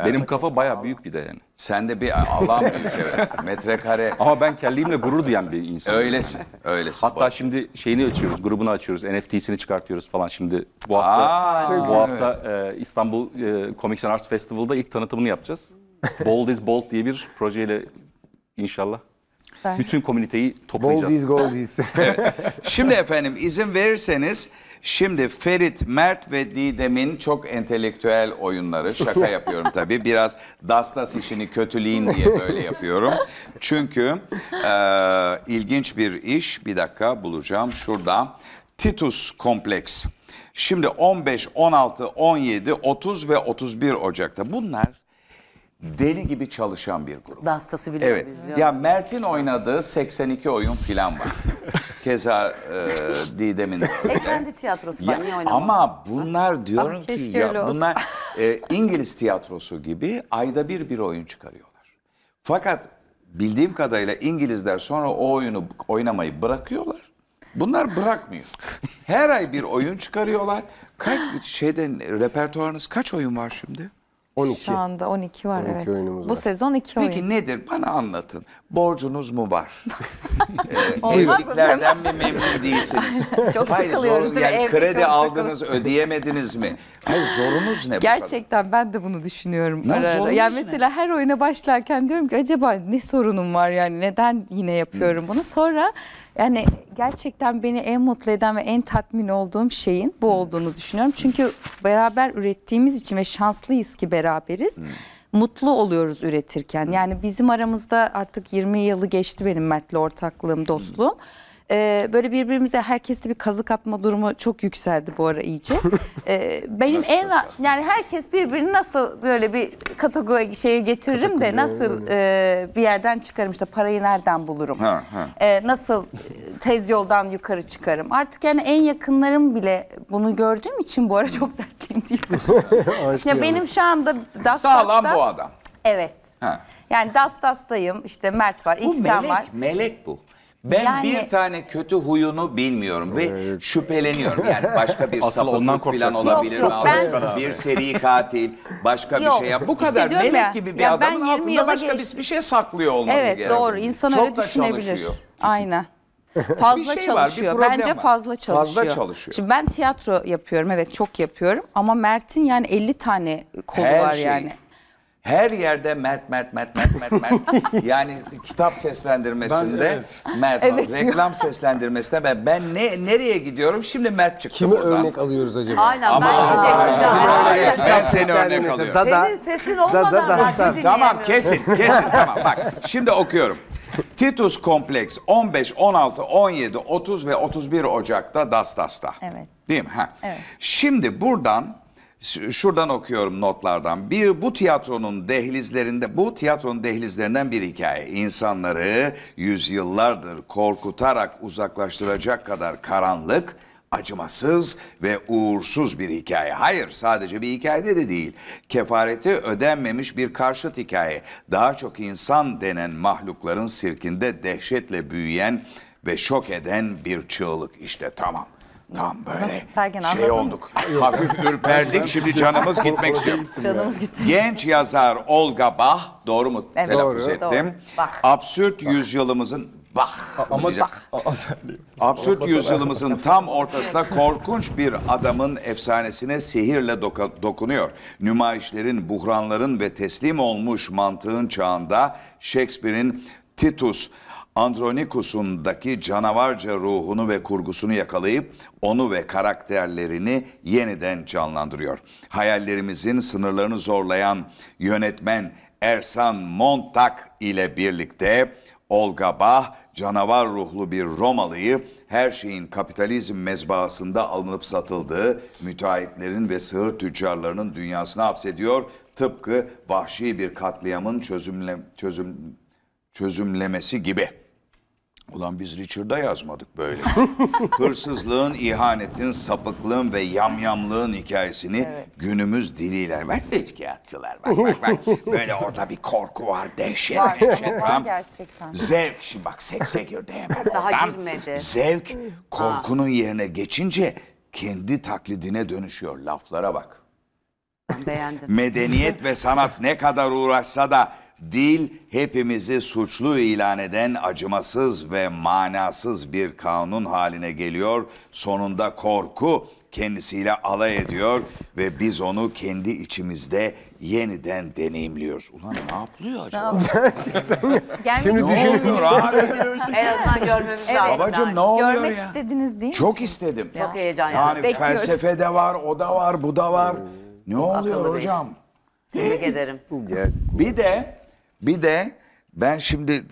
Benim kafa bayağı büyük bir de yani. Sen de bir Allah'ım büyük Metrekare. Ama ben kelliğimle gurur duyan bir insan. Öylesin, yani. öylesin. Hatta Bak. şimdi şeyini açıyoruz, grubunu açıyoruz, NFT'sini çıkartıyoruz falan şimdi. Bu hafta Aa, bu hafta e, İstanbul e, Comics and Arts Festival'da ilk tanıtımını yapacağız. Bold is Bold diye bir projeyle inşallah bütün komüniteyi toplayacağız. Bold Goldies, goldies. evet. Şimdi efendim izin verirseniz Şimdi Ferit, Mert ve Didem'in çok entelektüel oyunları. Şaka yapıyorum tabii. Biraz Dastas işini kötüleyim diye böyle yapıyorum. Çünkü e, ilginç bir iş. Bir dakika bulacağım. Şurada. Titus Kompleks. Şimdi 15, 16, 17, 30 ve 31 Ocak'ta. Bunlar deli gibi çalışan bir grup. Dastası biliyor evet. biz Ya Mert'in oynadığı 82 oyun filan var. Keza e, Didem'in E kendi tiyatrosu var niye oynamaz? Ama bunlar ah, diyorum ah, ki ya, bunlar e, İngiliz tiyatrosu gibi ayda bir bir oyun çıkarıyorlar. Fakat bildiğim kadarıyla İngilizler sonra o oyunu oynamayı bırakıyorlar. Bunlar bırakmıyor. Her ay bir oyun çıkarıyorlar. Kaç şeyden repertuarınız kaç oyun var şimdi? 12. Şu anda 12 var 12 evet. oyunumuz Bu var. sezon 2 Peki, oyun. Peki nedir bana anlatın. Borcunuz mu var? ee, evliliklerden mi memnun değilsiniz? çok Hayır, sıkılıyoruz zor, yani mi? Kredi aldınız sıkılıyor. ödeyemediniz mi? Hayır zorunuz ne? Gerçekten bakalım? ben de bunu düşünüyorum. Ne, ara ara. Yani mesela ne? her oyuna başlarken diyorum ki acaba ne sorunum var yani neden yine yapıyorum hmm. bunu? Sonra yani gerçekten beni en mutlu eden ve en tatmin olduğum şeyin bu hmm. olduğunu düşünüyorum. Çünkü beraber ürettiğimiz için ve şanslıyız ki beraberiz. Hmm. mutlu oluyoruz üretirken. Hmm. Yani bizim aramızda artık 20 yılı geçti benim Mert'le ortaklığım, dostluğum e, böyle birbirimize herkeste bir kazık atma durumu çok yükseldi bu ara iyice. e, benim en yani herkes birbirini nasıl böyle bir kategori şeye getiririm kategori de nasıl e, bir yerden çıkarım işte parayı nereden bulurum? Ha, ha. E, nasıl tez yoldan yukarı çıkarım? Artık yani en yakınlarım bile bunu gördüğüm için bu ara çok dertliyim diyorum. ya benim şu anda das Sağlam bu adam. Evet. Ha. Yani Das Das'tayım işte Mert var, bu melek, var. melek bu. Ben Yani- bir tane kötü huyunu bilmiyorum ve şüpheleniyorum. Yani başka bir Asıl ondan falan korkacaksın. Yok, olabilir mi? yok, ben- Bir seri katil, başka bir şey yap. Bu kadar diyorum melek ya, gibi bir ya ben adamın 20 altında başka bir, bir şey saklıyor olması gerekiyor. Evet gerekiyor. doğru insan Çok öyle da düşünebilir. çalışıyor. Aynen. Fazla şey var, bir çalışıyor. Bence fazla çalışıyor. çalışıyor. Şimdi ben tiyatro yapıyorum evet çok yapıyorum ama Mert'in yani 50 tane kolu Her var şey. yani. Her yerde Mert Mert Mert Mert Mert Mert. yani kitap seslendirmesinde ben, evet. Mert evet, reklam seslendirmesinde ben, ben ne nereye gidiyorum? Şimdi Mert çıktı Kimi buradan. örnek alıyoruz acaba? Aynen Ama, ben diyecektim. Ben seni örnek alıyorum. Senin sesin olmadan da, da, Tamam kesin kesin tamam bak. Şimdi okuyorum. Titus Kompleks 15, 16, 17, 30 ve 31 Ocak'ta dasta. Evet. Değil mi? Ha. Evet. Şimdi buradan şuradan okuyorum notlardan. Bir bu tiyatronun dehlizlerinde bu tiyatronun dehlizlerinden bir hikaye. İnsanları yüzyıllardır korkutarak uzaklaştıracak kadar karanlık, acımasız ve uğursuz bir hikaye. Hayır, sadece bir hikayede de değil. Kefareti ödenmemiş bir karşıt hikaye. Daha çok insan denen mahlukların sirkinde dehşetle büyüyen ve şok eden bir çığlık işte tamam. Tam böyle Sergen, şey olduk. Hafif ürperdik. Şimdi canımız gitmek istiyor. Canımız gitti. Genç yazar Olga Bah doğru mu Evet. telaffuz Doğru. ettim? Doğru. Bach. Absürt yüzyılımızın Bach. mı Ama diyeceğim? Aa, Absürt yüzyılımızın tam ortasında korkunç bir adamın efsanesine sihirle doka- dokunuyor. Nümayişlerin, buhranların ve teslim olmuş mantığın çağında Shakespeare'in Titus Andronikus'undaki canavarca ruhunu ve kurgusunu yakalayıp onu ve karakterlerini yeniden canlandırıyor. Hayallerimizin sınırlarını zorlayan yönetmen Ersan Montak ile birlikte Olga Bah canavar ruhlu bir Romalı'yı her şeyin kapitalizm mezbahasında alınıp satıldığı müteahhitlerin ve sığır tüccarlarının dünyasına hapsediyor. Tıpkı vahşi bir katliamın çözümle, çözüm, çözümlemesi gibi. Ulan biz Richard'a yazmadık böyle. Hırsızlığın, ihanetin, sapıklığın ve yamyamlığın hikayesini evet. günümüz diliyle. Bak üçkağıtçılar bak bak bak. Böyle orada bir korku var, dehşet. Var, dehşet var gerçekten. Zevk, şimdi bak sekse girdi hemen. Daha oradan. girmedi. Zevk korkunun yerine geçince kendi taklidine dönüşüyor. Laflara bak. Beğendim. Medeniyet ve sanat ne kadar uğraşsa da dil hepimizi suçlu ilan eden acımasız ve manasız bir kanun haline geliyor. Sonunda korku kendisiyle alay ediyor ve biz onu kendi içimizde yeniden deneyimliyoruz. Ulan ne yapılıyor acaba? Gelmek Şimdi Ne düşünün. oluyor abi? En azından görmemiz lazım. Babacım ne oluyor Görmek ya? istediniz değil mi? Çok istedim. Çok heyecan yani. Yani felsefe de var, o da var, bu da var. Ne oluyor hocam? Tebrik ederim. Bir de bir de ben şimdi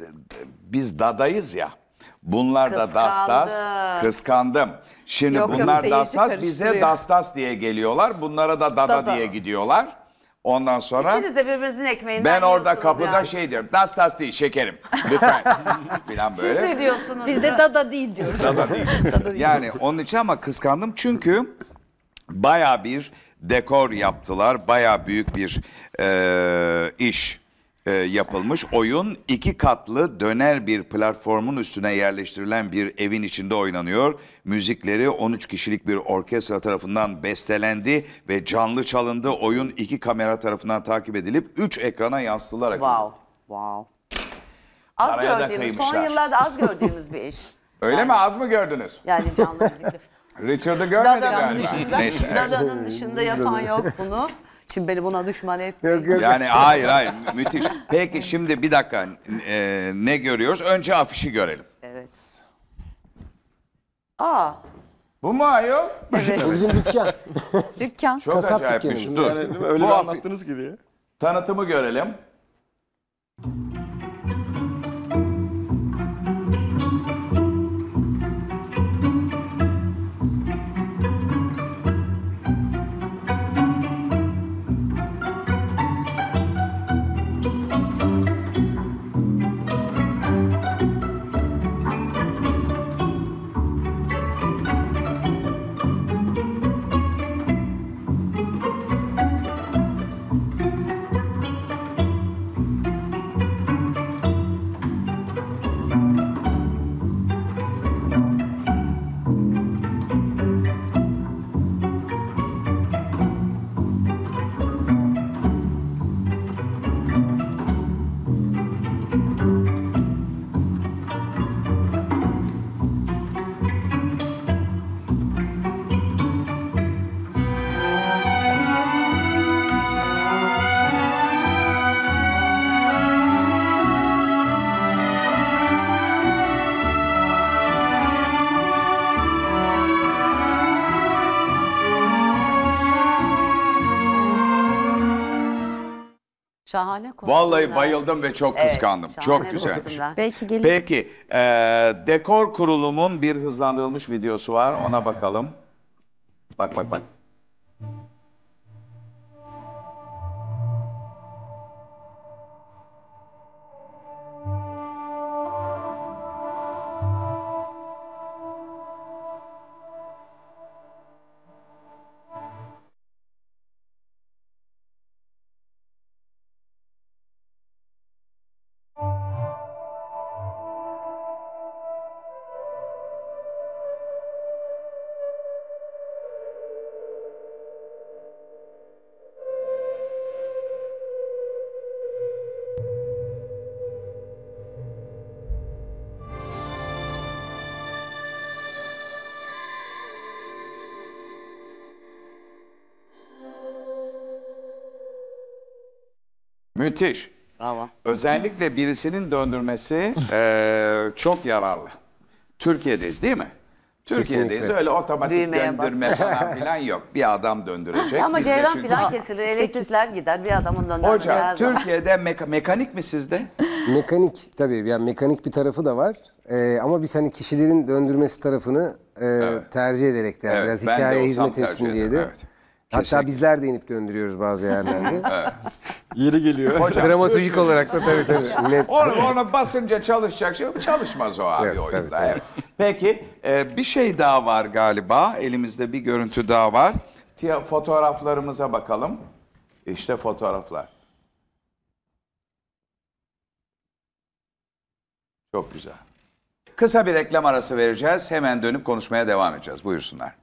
biz dadayız ya. Bunlar da dastas. Kıskandım. Şimdi Yok, bunlar seyirci dastas bize dastas diye geliyorlar. Bunlara da dada, Dada. diye gidiyorlar. Ondan sonra İkiniz de birbirinizin ekmeğinden ben orada kapıda yani. şey diyorum. Dastas değil şekerim. Lütfen. Falan Siz böyle. ne diyorsunuz? Biz de dada değil diyoruz. Dada değil. Yani onun için ama kıskandım çünkü baya bir dekor yaptılar. Baya büyük bir eee, iş e, yapılmış oyun iki katlı döner bir platformun üstüne yerleştirilen bir evin içinde oynanıyor. Müzikleri 13 kişilik bir orkestra tarafından bestelendi ve canlı çalındı. Oyun iki kamera tarafından takip edilip 3 ekrana yansıtılarak. Wow. Wow. Az Araya gördüğümüz, son yıllarda az gördüğümüz bir iş. Öyle mi az mı gördünüz? Yani canlı müzikli. Richard'ı görmedi Dadanın galiba. Dadanın dışında yapan yok bunu. Şimdi beni buna düşman etmeyin. Yani hayır hayır müthiş. Peki şimdi bir dakika e, ne görüyoruz? Önce afişi görelim. Evet. Aa. Bu mu ayol? Evet. Bu bizim dükkan. dükkan. Çok Kasap acayipmiş. Dur. Yani, öyle Bu anlattınız ki diye. Tanıtımı görelim. Şahane konu. Vallahi bayıldım ve çok kıskandım. Evet, çok güzel. Belki gelir. Peki, e, dekor kurulumun bir hızlandırılmış videosu var. Ona bakalım. Bak bak bak. Müthiş. Bravo. Özellikle birisinin döndürmesi e, çok yararlı. Türkiye'deyiz değil mi? Türkiye'deyiz öyle otomatik Düğmeye döndürme bas. falan filan yok. Bir adam döndürecek. Ama Bizde çünkü... falan kesilir, elektrikler gider. Bir adamın döndürmesi Hocam her Türkiye'de meka- mekanik mi sizde? mekanik tabii yani mekanik bir tarafı da var. Ee, ama biz hani kişilerin döndürmesi tarafını e, evet. tercih ederek de yani evet, biraz hikayeye hizmet etsin diye de. Evet. Hatta bizler de inip döndürüyoruz bazı yerlerde. Yeri geliyor. Hocam, Dramatolojik olarak da tabii tabii. Net. ona, ona basınca çalışacak şey çalışmaz o abi Evet, oyunda. tabii, tabii. evet. Peki e, bir şey daha var galiba. Elimizde bir görüntü daha var. fotoğraflarımıza bakalım. İşte fotoğraflar. Çok güzel. Kısa bir reklam arası vereceğiz. Hemen dönüp konuşmaya devam edeceğiz. Buyursunlar.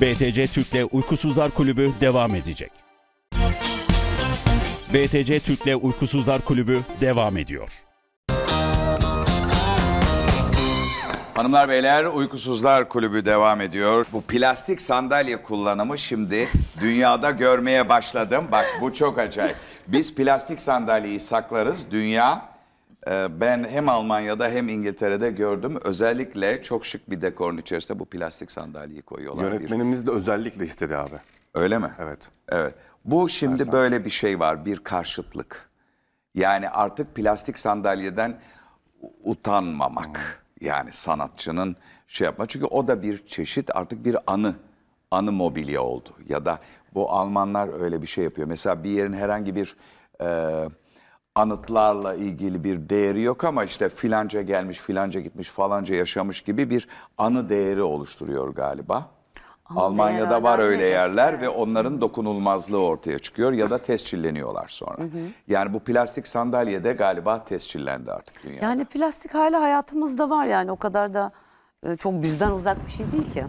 BTC Türk'le Uykusuzlar Kulübü devam edecek. BTC Türk'le Uykusuzlar Kulübü devam ediyor. Hanımlar beyler Uykusuzlar Kulübü devam ediyor. Bu plastik sandalye kullanımı şimdi dünyada görmeye başladım. Bak bu çok acayip. Biz plastik sandalyeyi saklarız. Dünya ee, ben hem Almanya'da hem İngiltere'de gördüm. Özellikle çok şık bir dekorun içerisinde bu plastik sandalyeyi koyuyorlar. Yönetmenimiz de özellikle istedi abi. Öyle mi? Evet. Evet. Bu şimdi böyle bir şey var, bir karşıtlık. Yani artık plastik sandalyeden utanmamak. Hmm. Yani sanatçının şey yapma. Çünkü o da bir çeşit artık bir anı, anı mobilya oldu. Ya da bu Almanlar öyle bir şey yapıyor. Mesela bir yerin herhangi bir... E, anıtlarla ilgili bir değeri yok ama işte filanca gelmiş, filanca gitmiş, falanca yaşamış gibi bir anı değeri oluşturuyor galiba. Anı Almanya'da var öyle yerler yani. ve onların dokunulmazlığı ortaya çıkıyor ya da tescilleniyorlar sonra. Yani bu plastik sandalye de galiba tescillendi artık dünyada. Yani plastik hala hayatımızda var yani o kadar da e, çok bizden uzak bir şey değil ki.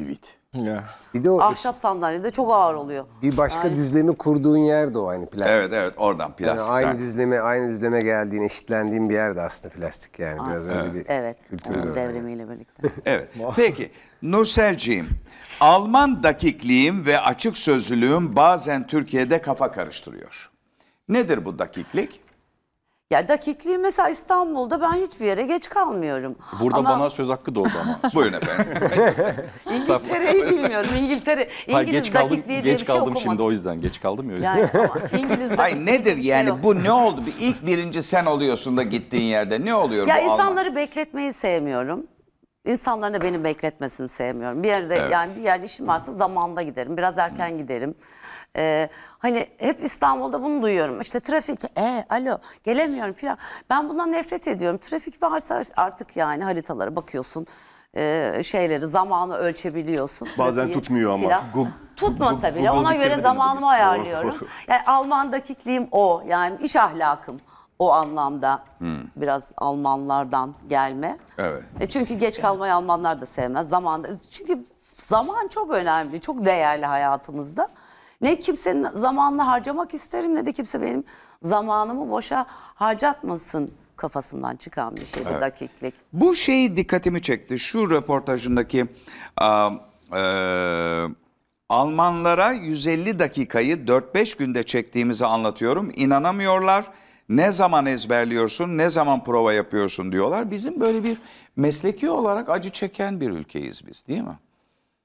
Evet. Ya. Bir de o Ahşap sandalyede çok ağır oluyor. bir başka düzlemi kurduğun yer de o aynı plastik. Evet evet oradan Yani plastikten. aynı düzleme aynı düzleme geldiğin, eşitlendiğin bir yerde aslında plastik yani biraz öyle bir Evet. kültür de devrimiyle birlikte. Evet. Peki Nurselciğim, Alman dakikliğim ve açık sözlülüğüm bazen Türkiye'de kafa karıştırıyor. Nedir bu dakiklik? Ya dakikliği mesela İstanbul'da ben hiçbir yere geç kalmıyorum. Burada ama... bana söz hakkı doğdu ama. Buyurun efendim. İngiltere'yi bilmiyorum. İngiltere, İngiliz Hayır, geç kaldım, dakikliği geç diye bir şey kaldım şey şimdi o yüzden geç kaldım ya. O yüzden. Şey yani, İngiliz Hayır nedir yani şey bu ne oldu? İlk birinci sen oluyorsun da gittiğin yerde ne oluyor? Ya bu insanları Alman? bekletmeyi sevmiyorum. İnsanların da beni bekletmesini sevmiyorum. Bir yerde evet. yani bir yerde işim varsa zamanda giderim. Biraz erken giderim. Ee, hani hep İstanbul'da bunu duyuyorum. İşte trafik, e, alo gelemiyorum falan. Ben bundan nefret ediyorum. Trafik varsa artık yani haritalara bakıyorsun. E, şeyleri zamanı ölçebiliyorsun. Bazen trafiği tutmuyor ama. Falan. Google, Tutmasa Google, bile Google ona göre zamanımı Google. ayarlıyorum. Doğru, doğru. Yani Alman dakikliğim o. Yani iş ahlakım o anlamda hmm. biraz Almanlardan gelme. Evet. E çünkü geç kalmayı Almanlar da sevmez. Zamanda çünkü zaman çok önemli, çok değerli hayatımızda. Ne kimsenin zamanını harcamak isterim ne de kimse benim zamanımı boşa harcatmasın kafasından çıkan bir şeydi evet. dakiklik. Bu şey dikkatimi çekti. Şu röportajındaki a, e, Almanlara 150 dakikayı 4-5 günde çektiğimizi anlatıyorum. İnanamıyorlar. Ne zaman ezberliyorsun, ne zaman prova yapıyorsun diyorlar. Bizim böyle bir mesleki olarak acı çeken bir ülkeyiz biz değil mi?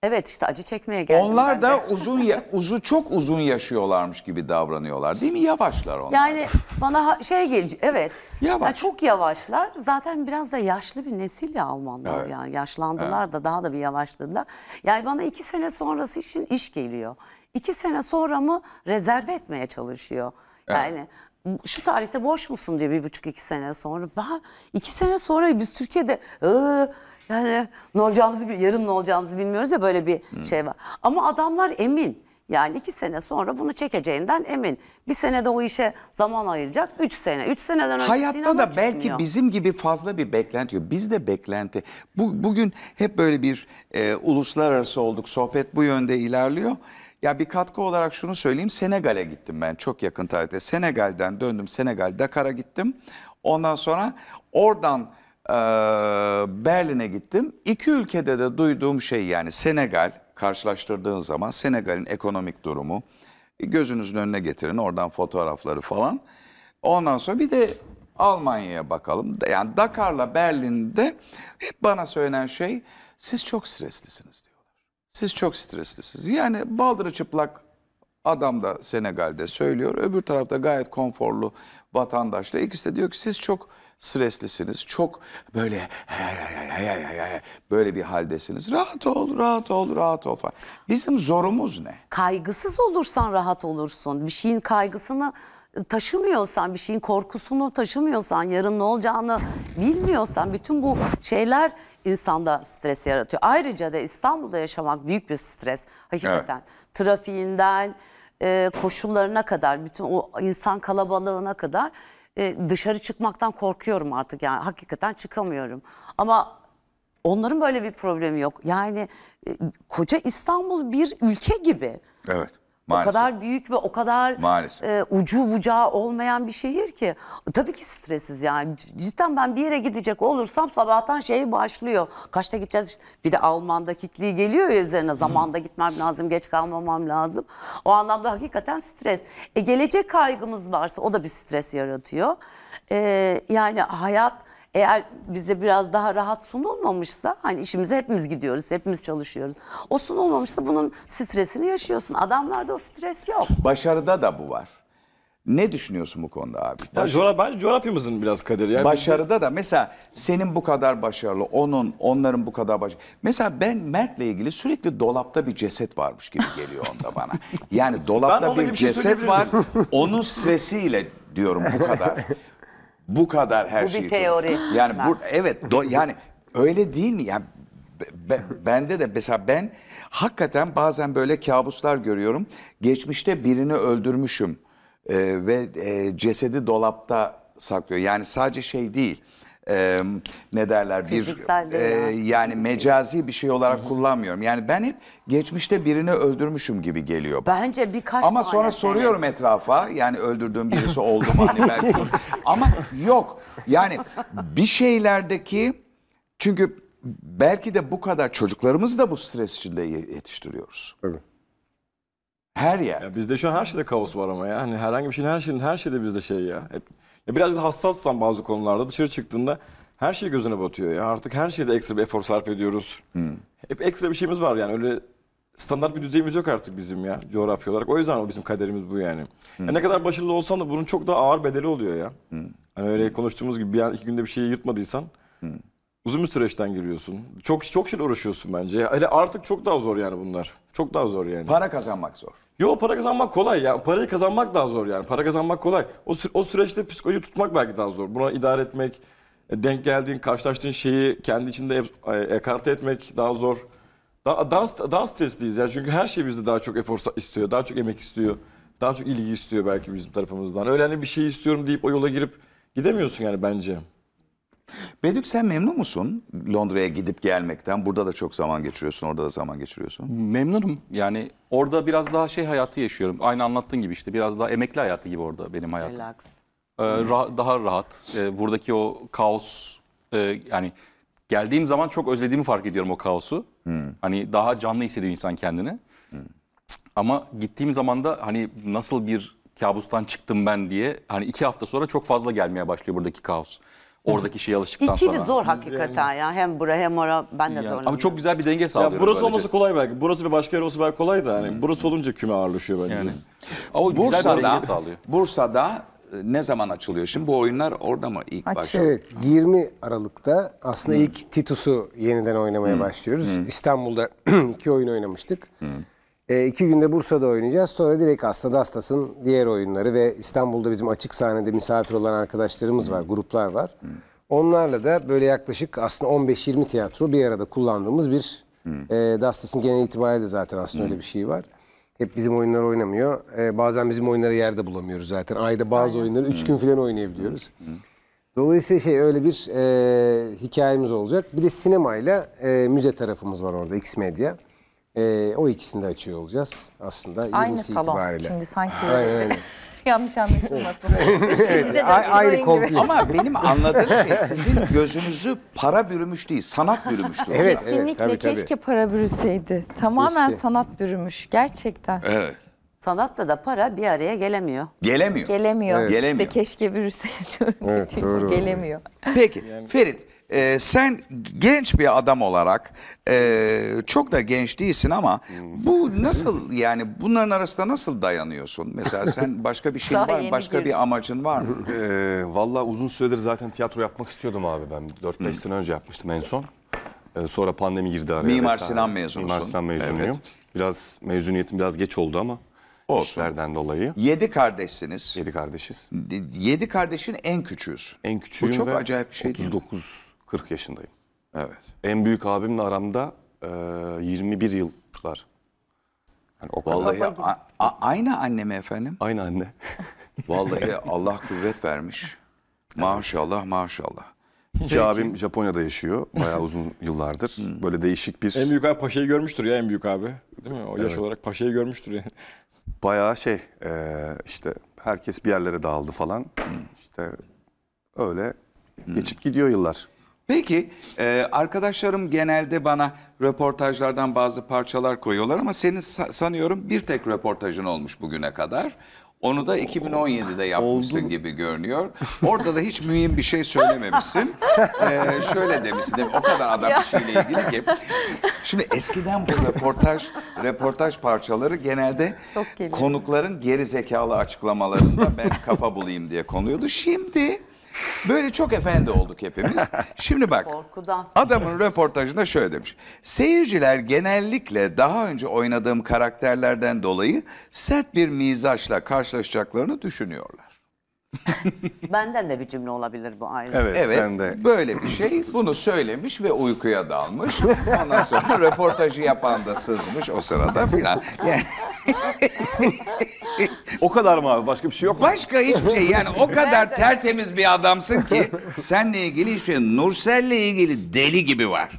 Evet işte acı çekmeye geldim. Onlar da uzun uzu çok uzun yaşıyorlarmış gibi davranıyorlar değil mi? Yavaşlar onlar. Yani bana şey gelecek evet. Yavaş. Yani çok yavaşlar. Zaten biraz da yaşlı bir nesil ya Almanlar Evet. yani yaşlandılar da daha da bir yavaşladılar. Yani bana iki sene sonrası için iş geliyor. İki sene sonra mı rezerve etmeye çalışıyor. Yani şu tarihte boş musun diye bir buçuk iki sene sonra. Ben iki sene sonra biz Türkiye'de "Iı, yani ne olacağımızı, yarın ne olacağımızı bilmiyoruz ya böyle bir Hı. şey var. Ama adamlar emin. Yani iki sene sonra bunu çekeceğinden emin. Bir senede o işe zaman ayıracak. Üç sene. Üç seneden önce Hayatta da belki bizim gibi fazla bir beklenti yok. Bizde beklenti. Bu, bugün hep böyle bir e, uluslararası olduk. Sohbet bu yönde ilerliyor. Ya bir katkı olarak şunu söyleyeyim. Senegal'e gittim ben çok yakın tarihte. Senegal'den döndüm. Senegal Dakar'a gittim. Ondan sonra oradan ee, Berlin'e gittim. İki ülkede de duyduğum şey yani Senegal karşılaştırdığın zaman Senegal'in ekonomik durumu e, gözünüzün önüne getirin oradan fotoğrafları falan. Ondan sonra bir de Almanya'ya bakalım. Yani Dakar'la Berlin'de hep bana söylenen şey siz çok streslisiniz diyorlar. Siz çok streslisiniz. Yani baldırı çıplak adam da Senegal'de söylüyor. Öbür tarafta gayet konforlu vatandaş da ikisi de diyor ki siz çok streslisiniz. Çok böyle böyle bir haldesiniz. Rahat ol, rahat ol, rahat ol falan. Bizim zorumuz ne? Kaygısız olursan rahat olursun. Bir şeyin kaygısını taşımıyorsan, bir şeyin korkusunu taşımıyorsan, yarın ne olacağını bilmiyorsan bütün bu şeyler insanda stres yaratıyor. Ayrıca da İstanbul'da yaşamak büyük bir stres hakikaten. Evet. Trafiğinden, e, koşullarına kadar, bütün o insan kalabalığına kadar e, dışarı çıkmaktan korkuyorum artık yani hakikaten çıkamıyorum. Ama onların böyle bir problemi yok. Yani e, koca İstanbul bir ülke gibi. Evet. Maalesef. O kadar büyük ve o kadar e, ucu bucağı olmayan bir şehir ki. Tabii ki stresiz yani. Cidden ben bir yere gidecek olursam sabahtan şey başlıyor. Kaçta gideceğiz? İşte. Bir de Alman dakikliği geliyor ya üzerine. Zamanda gitmem lazım, geç kalmamam lazım. O anlamda hakikaten stres. E, gelecek kaygımız varsa o da bir stres yaratıyor. E, yani hayat eğer bize biraz daha rahat sunulmamışsa hani işimize hepimiz gidiyoruz, hepimiz çalışıyoruz. O sunulmamışsa bunun stresini yaşıyorsun. Adamlarda o stres yok. Başarıda da bu var. Ne düşünüyorsun bu konuda abi? Ya Baş... bence coğrafyamızın biraz kaderi. Yani Başarıda da mesela senin bu kadar başarılı, onun, onların bu kadar başarılı. Mesela ben Mert'le ilgili sürekli dolapta bir ceset varmış gibi geliyor onda bana. Yani dolapta bir, bir şey ceset var, onun stresiyle diyorum bu kadar. bu kadar her şey. Bu şey. bir teori. Yani bu evet do, yani öyle değil mi? Yani ben, bende de mesela ben hakikaten bazen böyle kabuslar görüyorum. Geçmişte birini öldürmüşüm e, ve e, cesedi dolapta saklıyor. Yani sadece şey değil e, ne derler bir e, yani mecazi bir şey olarak Hı-hı. kullanmıyorum. Yani ben hep geçmişte birini öldürmüşüm gibi geliyor. Bence birkaç Ama tane sonra senin. soruyorum etrafa yani öldürdüğüm birisi oldu mu hani belki. Ama yok yani bir şeylerdeki çünkü belki de bu kadar çocuklarımızı da bu stres içinde yetiştiriyoruz. Evet. Her yer. Ya bizde şu an her şeyde kaos var ama ya. Hani herhangi bir şeyin her şeyin her şeyde bizde şey ya. Hep ya biraz da hassassan bazı konularda dışarı çıktığında her şey gözüne batıyor ya. Artık her şeyde ekstra bir efor sarf ediyoruz. Hmm. Hep ekstra bir şeyimiz var yani öyle standart bir düzeyimiz yok artık bizim ya coğrafya olarak. O yüzden o bizim kaderimiz bu yani. Hmm. Ya ne kadar başarılı olsan da bunun çok daha ağır bedeli oluyor ya. Hmm. Hani öyle konuştuğumuz gibi bir an iki günde bir şeyi yırtmadıysan hmm. Uzun bir süreçten giriyorsun. Çok çok şey uğraşıyorsun bence. Hele artık çok daha zor yani bunlar. Çok daha zor yani. Para kazanmak zor. Yo para kazanmak kolay ya. Parayı kazanmak daha zor yani. Para kazanmak kolay. O, o süreçte psikoloji tutmak belki daha zor. Buna idare etmek, e, denk geldiğin, karşılaştığın şeyi kendi içinde e, ekarte etmek daha zor. Daha, daha, daha stresliyiz ya. Çünkü her şey bizde daha çok efor istiyor, daha çok emek istiyor. Daha çok ilgi istiyor belki bizim tarafımızdan. Öyle hani bir şey istiyorum deyip o yola girip gidemiyorsun yani bence. Bedük sen memnun musun Londra'ya gidip gelmekten? Burada da çok zaman geçiriyorsun, orada da zaman geçiriyorsun. Memnunum. Yani orada biraz daha şey hayatı yaşıyorum. Aynı anlattığın gibi işte biraz daha emekli hayatı gibi orada benim hayatım. Relax. Ee, ra- daha rahat. Ee, buradaki o kaos e, yani geldiğim zaman çok özlediğimi fark ediyorum o kaosu. Hmm. Hani daha canlı hissediyor insan kendini. Hmm. Ama gittiğim zaman da hani nasıl bir kabustan çıktım ben diye hani iki hafta sonra çok fazla gelmeye başlıyor buradaki kaos. Oradaki şeye alıştıktan İkili sonra. zor hakikaten ya. Hem bura hem ora ben de zorlanıyorum. Ama çok güzel bir denge sağlıyor. Ya burası olması kolay belki. Burası ve başka yer olsa belki kolay da. Hani burası olunca küme ağırlaşıyor bence. Yani. Ama güzel bir denge sağlıyor. Bursa'da e, ne zaman açılıyor? Şimdi bu oyunlar orada mı ilk başlıyor? Evet 20 Aralık'ta aslında ilk Titus'u yeniden oynamaya başlıyoruz. İstanbul'da iki oyun oynamıştık. E, iki günde Bursa'da oynayacağız. Sonra direkt aslında Dastasın diğer oyunları ve İstanbul'da bizim açık sahnede misafir olan arkadaşlarımız var, gruplar var. Onlarla da böyle yaklaşık aslında 15-20 tiyatro bir arada kullandığımız bir e, Dastas'ın genel itibariyle zaten aslında öyle bir şey var. Hep bizim oyunları oynamıyor. E, bazen bizim oyunları yerde bulamıyoruz zaten. Ayda bazı oyunları 3 gün falan oynayabiliyoruz. Dolayısıyla şey öyle bir e, hikayemiz olacak. Bir de sinemayla e, müze tarafımız var orada X Media. E, o ikisini de açıyor olacağız aslında. Aynı salon. itibariyle. Şimdi sanki Aynen. yanlış anlaşılmasın. Üçümüze de komple. Ama benim anladığım şey sizin gözünüzü para bürümüş değil, sanat bürümüştür. Evet. hocam. Kesinlikle tabii, tabii. keşke para bürüseydi. Tamamen Keşke. sanat bürümüş gerçekten. Evet. Sanatla da para bir araya gelemiyor. Gelemiyor. Gelemiyor. Evet. İşte Gelemiyor. keşke bürüseydi. Evet, doğru. Gelemiyor. Peki Ferit e, sen genç bir adam olarak e, çok da genç değilsin ama hmm. bu nasıl yani bunların arasında nasıl dayanıyorsun? Mesela sen başka bir şeyin var mı? Başka bir amacın var mı? Ee, Valla uzun süredir zaten tiyatro yapmak istiyordum abi ben. 4-5 sene önce yapmıştım en son. Ee, sonra pandemi girdi araya. Mimar vesaire. Sinan mezunusun. Mimar Sinan mezunuyum. Evet. Biraz mezuniyetim biraz geç oldu ama Olsun. işlerden dolayı. Yedi kardeşsiniz. Yedi kardeşiz. Yedi kardeşin en küçüğüsün. En küçüğüm Bu çok ve acayip bir şey değil mi? 39 40 yaşındayım. Evet. En büyük abimle aramda e, 21 yıl var. Yani o kadar. Vallahi a- a- aynı anne mi efendim? Aynı anne. Vallahi Allah kuvvet vermiş. Maşallah maşallah. İkinci abim Japonya'da yaşıyor. Bayağı uzun yıllardır. Hmm. Böyle değişik bir... En büyük abi paşayı görmüştür ya en büyük abi. Değil mi? O yaş olarak paşayı görmüştür yani. bayağı şey e, işte herkes bir yerlere dağıldı falan. Hmm. İşte öyle hmm. geçip gidiyor yıllar. Peki e, arkadaşlarım genelde bana röportajlardan bazı parçalar koyuyorlar ama senin sa- sanıyorum bir tek röportajın olmuş bugüne kadar. Onu da 2017'de yapmışsın gibi görünüyor. Orada da hiç mühim bir şey söylememişsin. Ee, şöyle demişsin o kadar adam işiyle ilgili ki. Şimdi eskiden bu röportaj, röportaj parçaları genelde konukların geri zekalı açıklamalarında ben kafa bulayım diye konuyordu. Şimdi Böyle çok efendi olduk hepimiz. Şimdi bak Korkudan. adamın röportajında şöyle demiş. Seyirciler genellikle daha önce oynadığım karakterlerden dolayı sert bir mizaçla karşılaşacaklarını düşünüyorlar. Benden de bir cümle olabilir bu ayrı. Evet, evet sen de. Böyle bir şey. Bunu söylemiş ve uykuya dalmış. Ondan sonra röportajı yapan da sızmış o sırada filan. o kadar mı abi? Başka bir şey yok mu? Başka hiçbir şey. Yani o kadar tertemiz bir adamsın ki seninle ilgili işte şey. Nursel'le ilgili deli gibi var.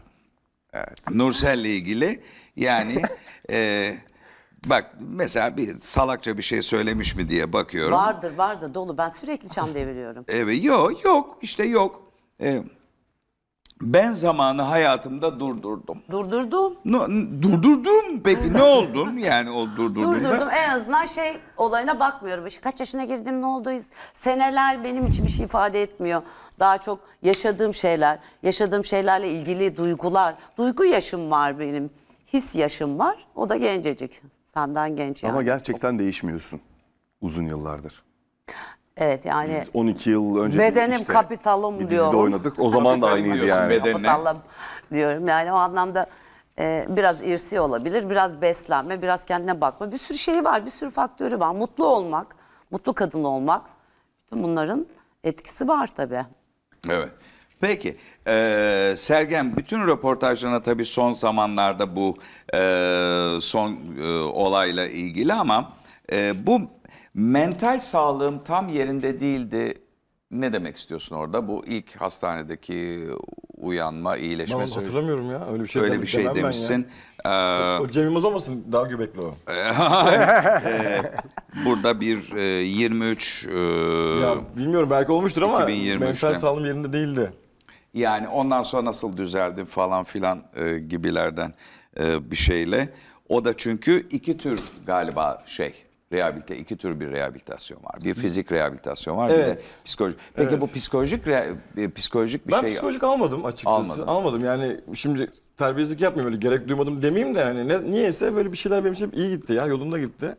Evet. Nursel'le ilgili yani... E, Bak mesela bir salakça bir şey söylemiş mi diye bakıyorum. Vardır vardır dolu ben sürekli çam deviriyorum. Evet yok yok işte yok. Ee, ben zamanı hayatımda durdurdum. Durdurdum. No, durdurdum peki ne oldum yani o durdurdum. Durdurdum en azından şey olayına bakmıyorum. İşte kaç yaşına girdim ne oldu seneler benim için bir şey ifade etmiyor. Daha çok yaşadığım şeyler, yaşadığım şeylerle ilgili duygular. Duygu yaşım var benim. His yaşım var. O da gencecik. Senden genç yani. Ama gerçekten değişmiyorsun uzun yıllardır. Evet yani. Biz 12 yıl önce bedenim işte, kapitalım bir dizide diyorum. oynadık. O zaman da aynıydı yani. Bedenine. Kapitalım diyorum yani o anlamda e, biraz irsi olabilir. Biraz beslenme, biraz kendine bakma. Bir sürü şey var, bir sürü faktörü var. Mutlu olmak, mutlu kadın olmak. Bütün bunların etkisi var tabii. Evet. Peki e, Sergen bütün röportajlarına tabii son zamanlarda bu e, son e, olayla ilgili ama e, bu mental sağlığım tam yerinde değildi. Ne demek istiyorsun orada? Bu ilk hastanedeki uyanma, iyileşme. Ben süreci. hatırlamıyorum ya öyle bir şey. Öyle bir şey demişsin. Ee, o Cem Yılmaz olmasın daha göbekli o. burada bir 23 e, ya bilmiyorum belki olmuştur ama mental sağlığım yerinde değildi. Yani ondan sonra nasıl düzeldim falan filan e, gibilerden e, bir şeyle. O da çünkü iki tür galiba şey rehabilite iki tür bir rehabilitasyon var. Bir fizik rehabilitasyon var, evet. bir de psikolojik. Peki evet. bu psikolojik re, psikolojik bir ben şey Ben psikolojik almadım açıkçası. Almadım. almadım. Yani şimdi terbiyesizlik yapmıyorum öyle gerek duymadım demeyeyim de yani ne, niyeyse böyle bir şeyler benim için iyi gitti ya yolunda gitti.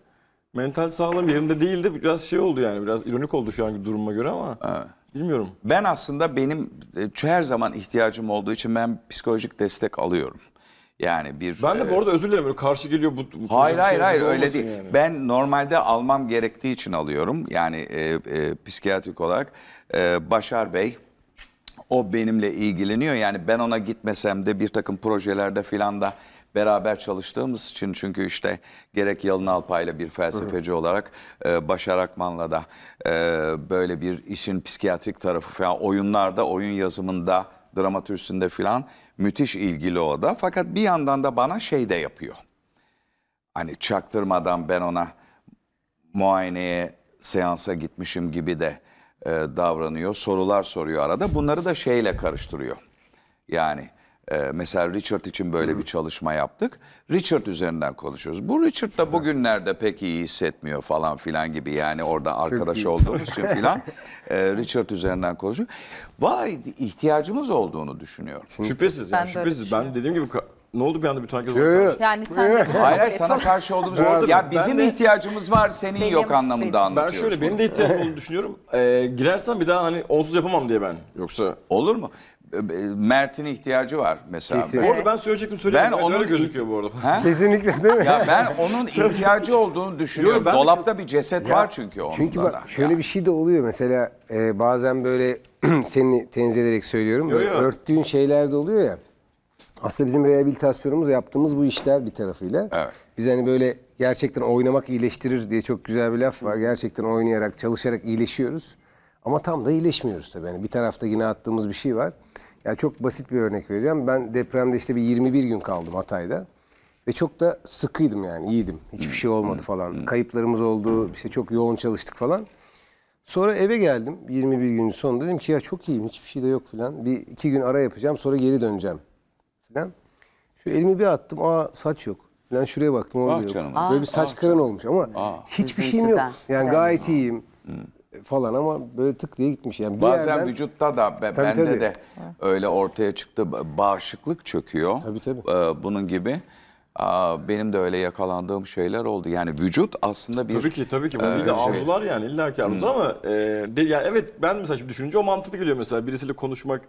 Mental sağlığım yerimde değildi. Biraz şey oldu yani biraz ironik oldu şu anki duruma göre ama. Evet. Bilmiyorum. Ben aslında benim e, her zaman ihtiyacım olduğu için ben psikolojik destek alıyorum. Yani bir Ben de bu e, arada özür dilerim karşı geliyor bu, bu Hayır hayır şey hayır öyle değil. Yani. Ben normalde almam gerektiği için alıyorum. Yani e, e, psikiyatrik olarak e, Başar Bey o benimle ilgileniyor. Yani ben ona gitmesem de bir takım projelerde filan da beraber çalıştığımız için çünkü işte gerek Yalın Alpay'la bir felsefeci hı hı. olarak e, Başar Akman'la da e, böyle bir işin psikiyatrik tarafı falan oyunlarda, oyun yazımında, dramatürsünde falan müthiş ilgili o da. Fakat bir yandan da bana şey de yapıyor. Hani çaktırmadan ben ona muayeneye, seansa gitmişim gibi de e, davranıyor. Sorular soruyor arada. Bunları da şeyle karıştırıyor. Yani ee, mesela Richard için böyle bir çalışma yaptık. Richard üzerinden konuşuyoruz. Bu Richard da bugünlerde pek iyi hissetmiyor falan filan gibi yani orada arkadaş olduğumuz için filan. Ee, Richard üzerinden konuşuyor. Vay ihtiyacımız olduğunu düşünüyor. Şüphesiz yani ben şüphesiz. Ben dediğim gibi ne oldu bir anda bir herkes orada? Yani sen de... Hayır hayır sana karşı olduğumuz evet. ya bizim de, ihtiyacımız var senin benim, yok anlamında benim. anlatıyoruz. Ben şöyle bunu. benim de ihtiyacım olduğunu düşünüyorum. Ee, girersem bir daha hani onsuz yapamam diye ben yoksa. Olur mu? Mert'in ihtiyacı var mesela. Kesin. Bu ben söyleyecektim söylemedim. Ben, ben onun öyle gözüküyor bu arada. He? Kesinlikle değil mi? Ya ben onun ihtiyacı olduğunu düşünüyorum. Yok, Dolapta de... bir ceset ya, var çünkü onun. Çünkü bak da. şöyle ya. bir şey de oluyor mesela e, bazen böyle seni tenzih ederek söylüyorum. Yo, yo. Örttüğün şeyler de oluyor ya. Aslında bizim rehabilitasyonumuz yaptığımız bu işler bir tarafıyla. Evet. Biz hani böyle gerçekten oynamak iyileştirir diye çok güzel bir laf var. Gerçekten oynayarak, çalışarak iyileşiyoruz. Ama tam da iyileşmiyoruz tabii. Yani bir tarafta yine attığımız bir şey var. Ya çok basit bir örnek vereceğim. Ben depremde işte bir 21 gün kaldım Hatay'da. Ve çok da sıkıydım yani iyiydim. Hiçbir şey olmadı falan. Kayıplarımız oldu. İşte çok yoğun çalıştık falan. Sonra eve geldim 21 günün sonunda dedim ki ya çok iyiyim hiçbir şey de yok filan. Bir iki gün ara yapacağım sonra geri döneceğim filan. Şu elimi bir attım aa saç yok filan şuraya baktım orada ah, yok. Canım. Böyle bir saç ah, kıran olmuş ama ah. hiçbir şeyim yok. Yani gayet iyiyim falan ama böyle tık diye gitmiş. Yani Bazen yerden... vücutta da be, tabii, bende tabii. de öyle ortaya çıktı. Bağışıklık çöküyor. Tabii tabii. Ee, bunun gibi. Aa, benim de öyle yakalandığım şeyler oldu. Yani vücut aslında bir... Tabii ki tabii ki. Bu e, bir de şey. arzular yani illa ki arzu hmm. ama e, de, yani evet ben mesela şimdi düşünce o mantıklı geliyor mesela birisiyle konuşmak.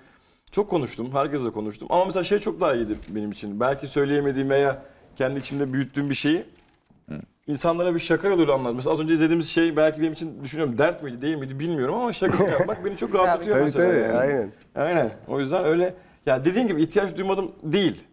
Çok konuştum, herkesle konuştum ama mesela şey çok daha iyiydi benim için. Belki söyleyemediğim veya kendi içimde büyüttüğüm bir şeyi insanlara bir şaka yoluyla anlat. Mesela az önce izlediğimiz şey belki benim için düşünüyorum dert miydi değil miydi bilmiyorum ama şakasını yapmak beni çok rahatlatıyor tabii, mesela. Tabii tabii, aynen. Aynen. O yüzden öyle ya dediğin gibi ihtiyaç duymadım değil.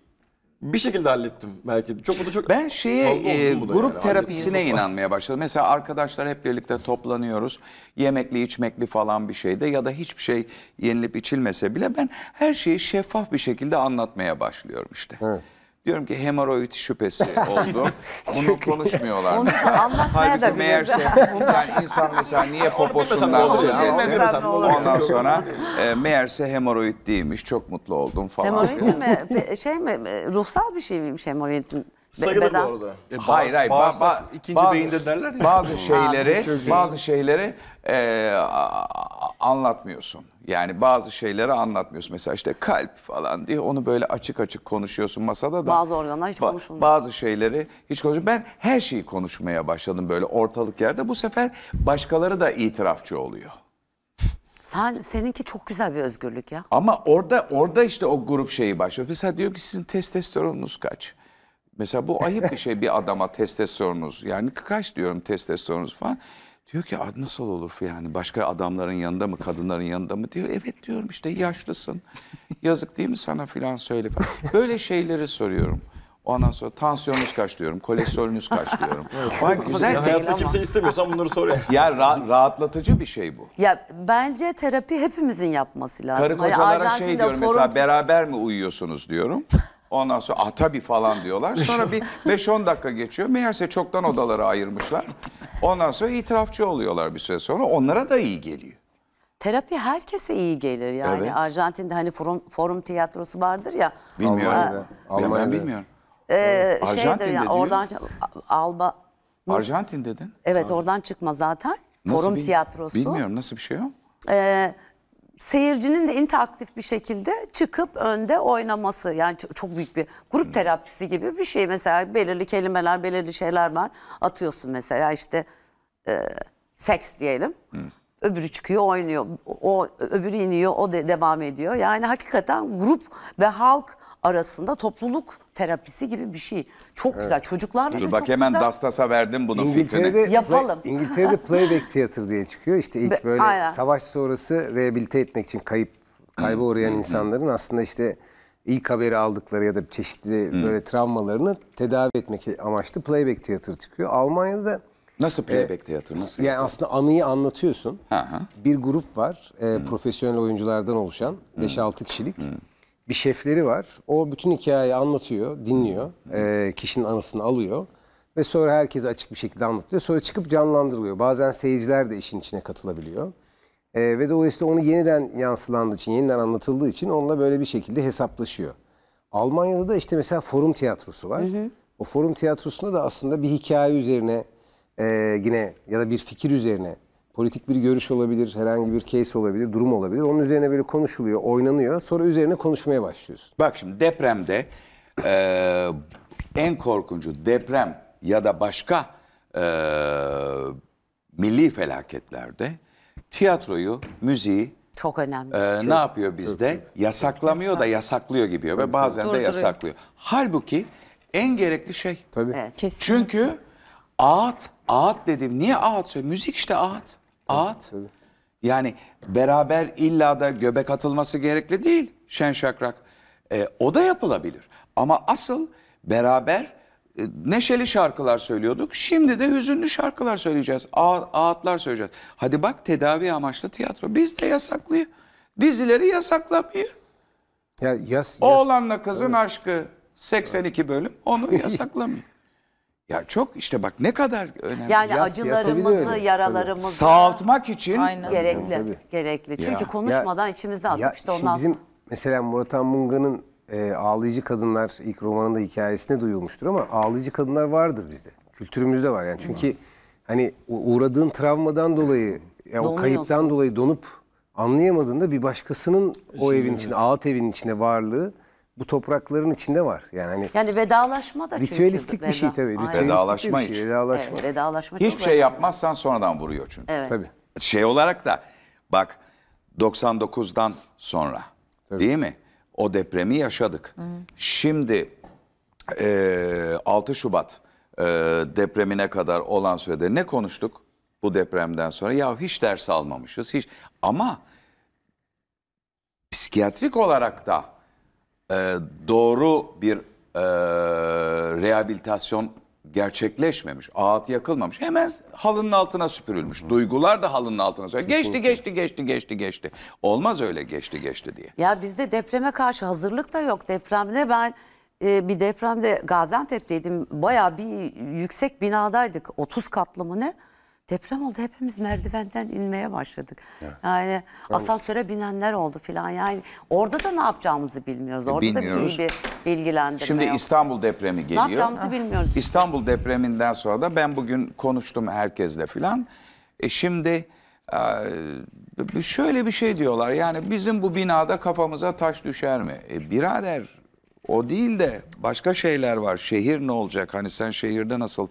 Bir şekilde hallettim belki. Çok bu da çok Ben şeye e, grup yani. terapisine inanmaya başladım. Mesela arkadaşlar hep birlikte toplanıyoruz. Yemekli, içmekli falan bir şeyde ya da hiçbir şey yenilip içilmese bile ben her şeyi şeffaf bir şekilde anlatmaya başlıyorum işte. Evet. Diyorum ki hemoroid şüphesi oldu. Bunu konuşmuyorlar. Onu anlatmaya da Halbuki meğerse biliriz. yani insan mesela niye poposundan söz etsin? bilmesen ne olur? Ondan sonra e, meğerse hemoroid değilmiş. Çok mutlu oldum falan. Hemoroid diyor. mi? Pe- Şey mi? E, ruhsal bir şey miymiş hemoroidin? Be- Sayılır bu beden- arada. E, e, hayır hayır. ba- ba- Bağırsak ikinci bazı- beyinde derler ya. Bazı şeyleri, bazı şeyleri e, a- a- anlatmıyorsun. Yani bazı şeyleri anlatmıyorsun. Mesela işte kalp falan diye onu böyle açık açık konuşuyorsun masada da. Bazı organlar hiç ba konuşulmuyor. Bazı şeyleri hiç konuşulmuyor. Ben her şeyi konuşmaya başladım böyle ortalık yerde. Bu sefer başkaları da itirafçı oluyor. Sen seninki çok güzel bir özgürlük ya. Ama orada orada işte o grup şeyi başlıyor. Mesela diyor ki sizin testosteronunuz kaç? Mesela bu ayıp bir şey bir adama testosteronunuz. Yani kaç diyorum testosteronunuz falan. Diyor ki nasıl olur yani başka adamların yanında mı kadınların yanında mı diyor. Evet diyorum işte yaşlısın yazık değil mi sana filan söyle falan. Böyle şeyleri soruyorum. Ondan sonra tansiyonunuz kaç diyorum, kolesterolünüz kaç diyorum. Bak güzel ya, hayatta ama. kimse istemiyorsan bunları sor ya. ra- rahatlatıcı bir şey bu. Ya bence terapi hepimizin yapması lazım. Karı Hani kocalara şey Arjantin'de şey diyorum forum- mesela beraber mi uyuyorsunuz diyorum. Ondan sonra ah tabii falan diyorlar. Sonra bir 5-10 dakika geçiyor. Meğerse çoktan odalara ayırmışlar. Ondan sonra itirafçı oluyorlar bir süre sonra. Onlara da iyi geliyor. Terapi herkese iyi gelir yani. Evet. Arjantin'de hani forum, forum tiyatrosu vardır ya. Bilmiyorum. Almanya'da. Almanya'da. Ben bilmiyorum. Ee, Arjantin'de şeydir yani, oradan Alba Arjantin dedin. Evet, Arjantin. oradan çıkma zaten. Nasıl forum bil... tiyatrosu. Bilmiyorum nasıl bir şey o? Ee, seyircinin de interaktif bir şekilde çıkıp önde oynaması yani çok büyük bir grup hmm. terapisi gibi bir şey mesela belirli kelimeler belirli şeyler var atıyorsun mesela işte e, seks diyelim Hı. Hmm. öbürü çıkıyor oynuyor o öbürü iniyor o de, devam ediyor yani hakikaten grup ve halk arasında topluluk terapisi gibi bir şey. Çok evet. güzel. Çocuklarla Dur, bak çok hemen güzel. Dastas'a verdim bunu İngiltere'de, fikrini. Yapalım. Play, İngiltere'de playback theater diye çıkıyor. İşte ilk böyle Aynen. savaş sonrası rehabilite etmek için kayıp kayba hmm. uğrayan hmm. insanların aslında işte ilk haberi aldıkları ya da çeşitli hmm. böyle travmalarını tedavi etmek amaçlı playback tiyatro çıkıyor. Almanya'da Nasıl e, playback e, tiyatro? Nasıl? Yani aslında anıyı anlatıyorsun. Hı Bir grup var. E, hmm. Profesyonel oyunculardan oluşan. Hmm. 5-6 kişilik. Hmm bir şefleri var. O bütün hikayeyi anlatıyor, dinliyor. E, kişinin anısını alıyor. Ve sonra herkese açık bir şekilde anlatıyor. Sonra çıkıp canlandırılıyor. Bazen seyirciler de işin içine katılabiliyor. E, ve dolayısıyla onu yeniden yansılandığı için, yeniden anlatıldığı için onunla böyle bir şekilde hesaplaşıyor. Almanya'da da işte mesela forum tiyatrosu var. Hı hı. O forum tiyatrosunda da aslında bir hikaye üzerine e, yine ya da bir fikir üzerine politik bir görüş olabilir, herhangi bir case olabilir, durum olabilir. Onun üzerine böyle konuşuluyor, oynanıyor. Sonra üzerine konuşmaya başlıyorsun. Bak şimdi depremde e, en korkuncu deprem ya da başka e, milli felaketlerde tiyatroyu, müziği, çok önemli. Ee, Çok. ne yapıyor bizde? Yasaklamıyor Yasak. da yasaklıyor gibi tabii, ve bazen tabii. de Durduruyor. yasaklıyor. Halbuki en gerekli şey. Tabii. Evet, Çünkü ağıt, ağıt dedim. Niye ağıt? söylüyor? Müzik işte ağıt. Ağıt. Yani beraber illa da göbek atılması gerekli değil şen şakrak. E, o da yapılabilir. Ama asıl beraber e, neşeli şarkılar söylüyorduk. Şimdi de hüzünlü şarkılar söyleyeceğiz. Ağıtlar söyleyeceğiz. Hadi bak tedavi amaçlı tiyatro. Biz de yasaklıyor. Dizileri yasaklamıyor. Ya, yas, yas, Oğlanla kızın evet. aşkı 82 bölüm onu yasaklamıyor. Ya çok işte bak ne kadar önemli. Yani Yaz, acılarımızı, yaralarımızı sağaltmak için Aynen. gerekli. Tabii. Gerekli. Çünkü Ya. konuşmadan içimize atıp işte şimdi ondan bizim mesela Murat Han Munga'nın e, Ağlayıcı Kadınlar ilk romanında hikayesine duyulmuştur ama ağlayıcı kadınlar vardır bizde. Kültürümüzde var yani. Çünkü hani uğradığın travmadan dolayı ya o Donuyorsun. kayıptan dolayı donup anlayamadığında bir başkasının o evin içinde, ağıt evin içinde varlığı bu toprakların içinde var. Yani hani Yani vedalaşma da çünkü. ritüelistik bir şey tabii. Vedalaşma bir şey. için. Vedalaşma. Evet, vedalaşma çok Hiçbir şey önemli. yapmazsan sonradan vuruyor çünkü. Evet. Tabii. Şey olarak da bak 99'dan sonra değil mi? O depremi yaşadık. Şimdi eee, 6 Şubat eee, depremine kadar olan sürede ne konuştuk bu depremden sonra? Ya hiç ders almamışız hiç. Ama psikiyatrik olarak da ee, doğru bir e, rehabilitasyon gerçekleşmemiş. Ağıt yakılmamış. Hemen halının altına süpürülmüş. Duygular da halının altına süpürülmüş. Geçti geçti geçti geçti geçti. Olmaz öyle geçti geçti diye. Ya bizde depreme karşı hazırlık da yok. Depremde ben e, bir depremde Gaziantep'teydim. Baya bir yüksek binadaydık. 30 katlı mı ne? Deprem oldu hepimiz merdivenden inmeye başladık. Evet. Yani asansöre binenler oldu filan. Yani orada da ne yapacağımızı bilmiyoruz. Orada bilmiyoruz. da bir bilgilendirme Şimdi yok. İstanbul depremi geliyor. Ne yapacağımızı ah. bilmiyoruz. İstanbul depreminden sonra da ben bugün konuştum herkesle filan. E şimdi e, şöyle bir şey diyorlar. Yani bizim bu binada kafamıza taş düşer mi? E birader o değil de başka şeyler var. Şehir ne olacak? Hani sen şehirde nasıl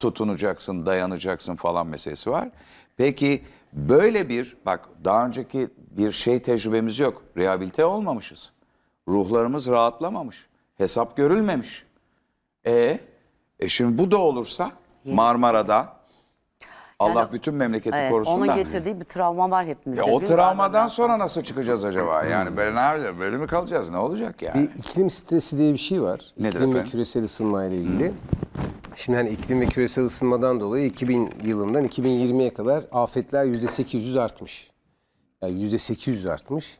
tutunacaksın, dayanacaksın falan meselesi var. Peki böyle bir bak daha önceki bir şey tecrübemiz yok. Rehabilite olmamışız. Ruhlarımız rahatlamamış. Hesap görülmemiş. E, e şimdi bu da olursa Marmara'da Allah yani, bütün memleketi evet, korusun onun getirdiği bir travma var hepimizde. E, o travmadan sonra nasıl çıkacağız acaba? Yani böyle ne yapacağız? Böyle mi kalacağız? Ne olacak yani? Bir iklim stresi diye bir şey var. Nedir iklim efendim? ve küresel ısınma ile ilgili. Hı. Şimdi hani iklim ve küresel ısınmadan dolayı 2000 yılından 2020'ye kadar afetler %800 artmış. Yani %800 artmış.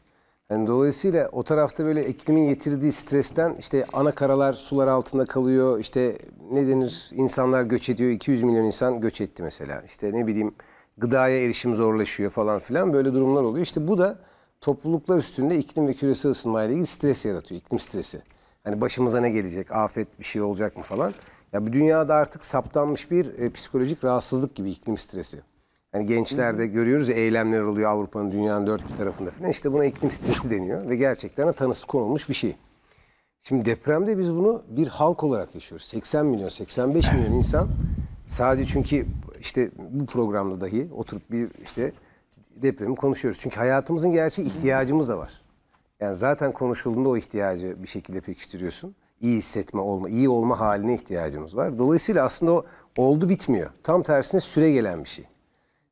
Yani dolayısıyla o tarafta böyle iklimin getirdiği stresten işte ana karalar sular altında kalıyor. İşte ne denir insanlar göç ediyor. 200 milyon insan göç etti mesela. İşte ne bileyim gıdaya erişim zorlaşıyor falan filan böyle durumlar oluyor. İşte bu da topluluklar üstünde iklim ve küresel ısınmayla ilgili stres yaratıyor. İklim stresi. Hani başımıza ne gelecek, afet bir şey olacak mı falan. Ya bu dünyada artık saptanmış bir e, psikolojik rahatsızlık gibi iklim stresi. Yani gençlerde görüyoruz ya, eylemler oluyor Avrupa'nın dünyanın dört bir tarafında falan. İşte buna iklim stresi deniyor ve gerçekten de tanısı konulmuş bir şey. Şimdi depremde biz bunu bir halk olarak yaşıyoruz. 80 milyon, 85 milyon insan sadece çünkü işte bu programda dahi oturup bir işte depremi konuşuyoruz. Çünkü hayatımızın gerçeği ihtiyacımız da var. Yani zaten konuşulduğunda o ihtiyacı bir şekilde pekiştiriyorsun iyi hissetme olma, iyi olma haline ihtiyacımız var. Dolayısıyla aslında o oldu bitmiyor. Tam tersine süre gelen bir şey.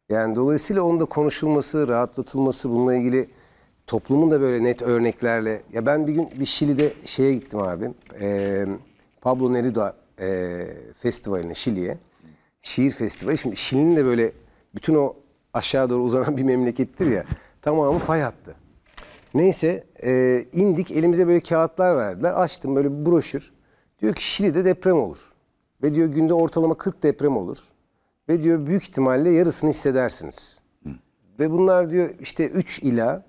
Yani dolayısıyla onun da konuşulması, rahatlatılması bununla ilgili toplumun da böyle net örneklerle. Ya ben bir gün bir Şili'de şeye gittim abim, E, Pablo Neruda e, festivaline Şili'ye. Şiir festivali. Şimdi Şili'nin de böyle bütün o aşağı doğru uzanan bir memlekettir ya. Tamamı fay hattı. Neyse e, indik elimize böyle kağıtlar verdiler. Açtım böyle bir broşür. Diyor ki Şili'de deprem olur. Ve diyor günde ortalama 40 deprem olur. Ve diyor büyük ihtimalle yarısını hissedersiniz. Hı. Ve bunlar diyor işte 3 ila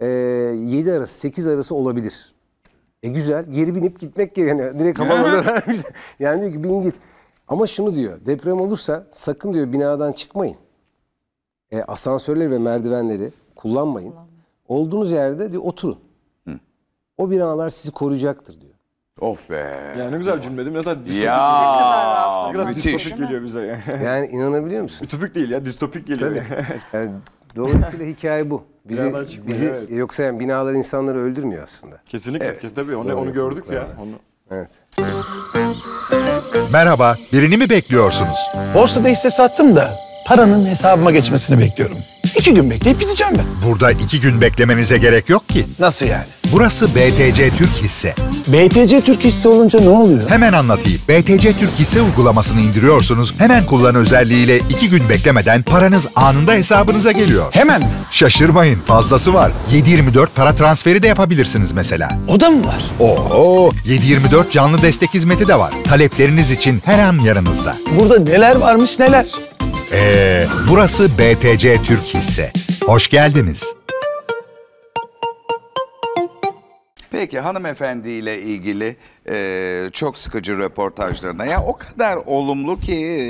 e, 7 arası 8 arası olabilir. E güzel geri binip gitmek gerekiyor. Direkt havalimanına yani diyor ki bin git. Ama şunu diyor deprem olursa sakın diyor binadan çıkmayın. E, asansörleri ve merdivenleri kullanmayın. Kullan. Olduğunuz yerde diyor oturun. Hı. O binalar sizi koruyacaktır diyor. Of be. yani ne güzel cümle değil mi? Zaten distopik. Ya, ne kadar müthiş. distopik geliyor bize yani. Yani inanabiliyor musun? Ütopik değil ya, distopik geliyor. Tabii. Yani, dolayısıyla hikaye bu. Bizi, çıkmıyor, bizi evet. yoksa yani binalar insanları öldürmüyor aslında. Kesinlikle evet. tabii onu, Doğru onu gördük ya. Onu... Evet. Merhaba, birini mi bekliyorsunuz? Borsada hisse sattım da paranın hesabıma geçmesini bekliyorum. İki gün bekleyip gideceğim ben. Burada iki gün beklemenize gerek yok ki. Nasıl yani? Burası BTC Türk Hisse. BTC Türk Hisse olunca ne oluyor? Hemen anlatayım. BTC Türk Hisse uygulamasını indiriyorsunuz. Hemen kullan özelliğiyle iki gün beklemeden paranız anında hesabınıza geliyor. Hemen mi? Şaşırmayın fazlası var. 724 para transferi de yapabilirsiniz mesela. O da mı var? Oo, 724 canlı destek hizmeti de var. Talepleriniz için her an yanınızda. Burada neler varmış neler. Ee, burası BTC Türk Hisse. Hoş geldiniz. Peki hanımefendiyle ilgili e, çok sıkıcı röportajlarına ya o kadar olumlu ki e,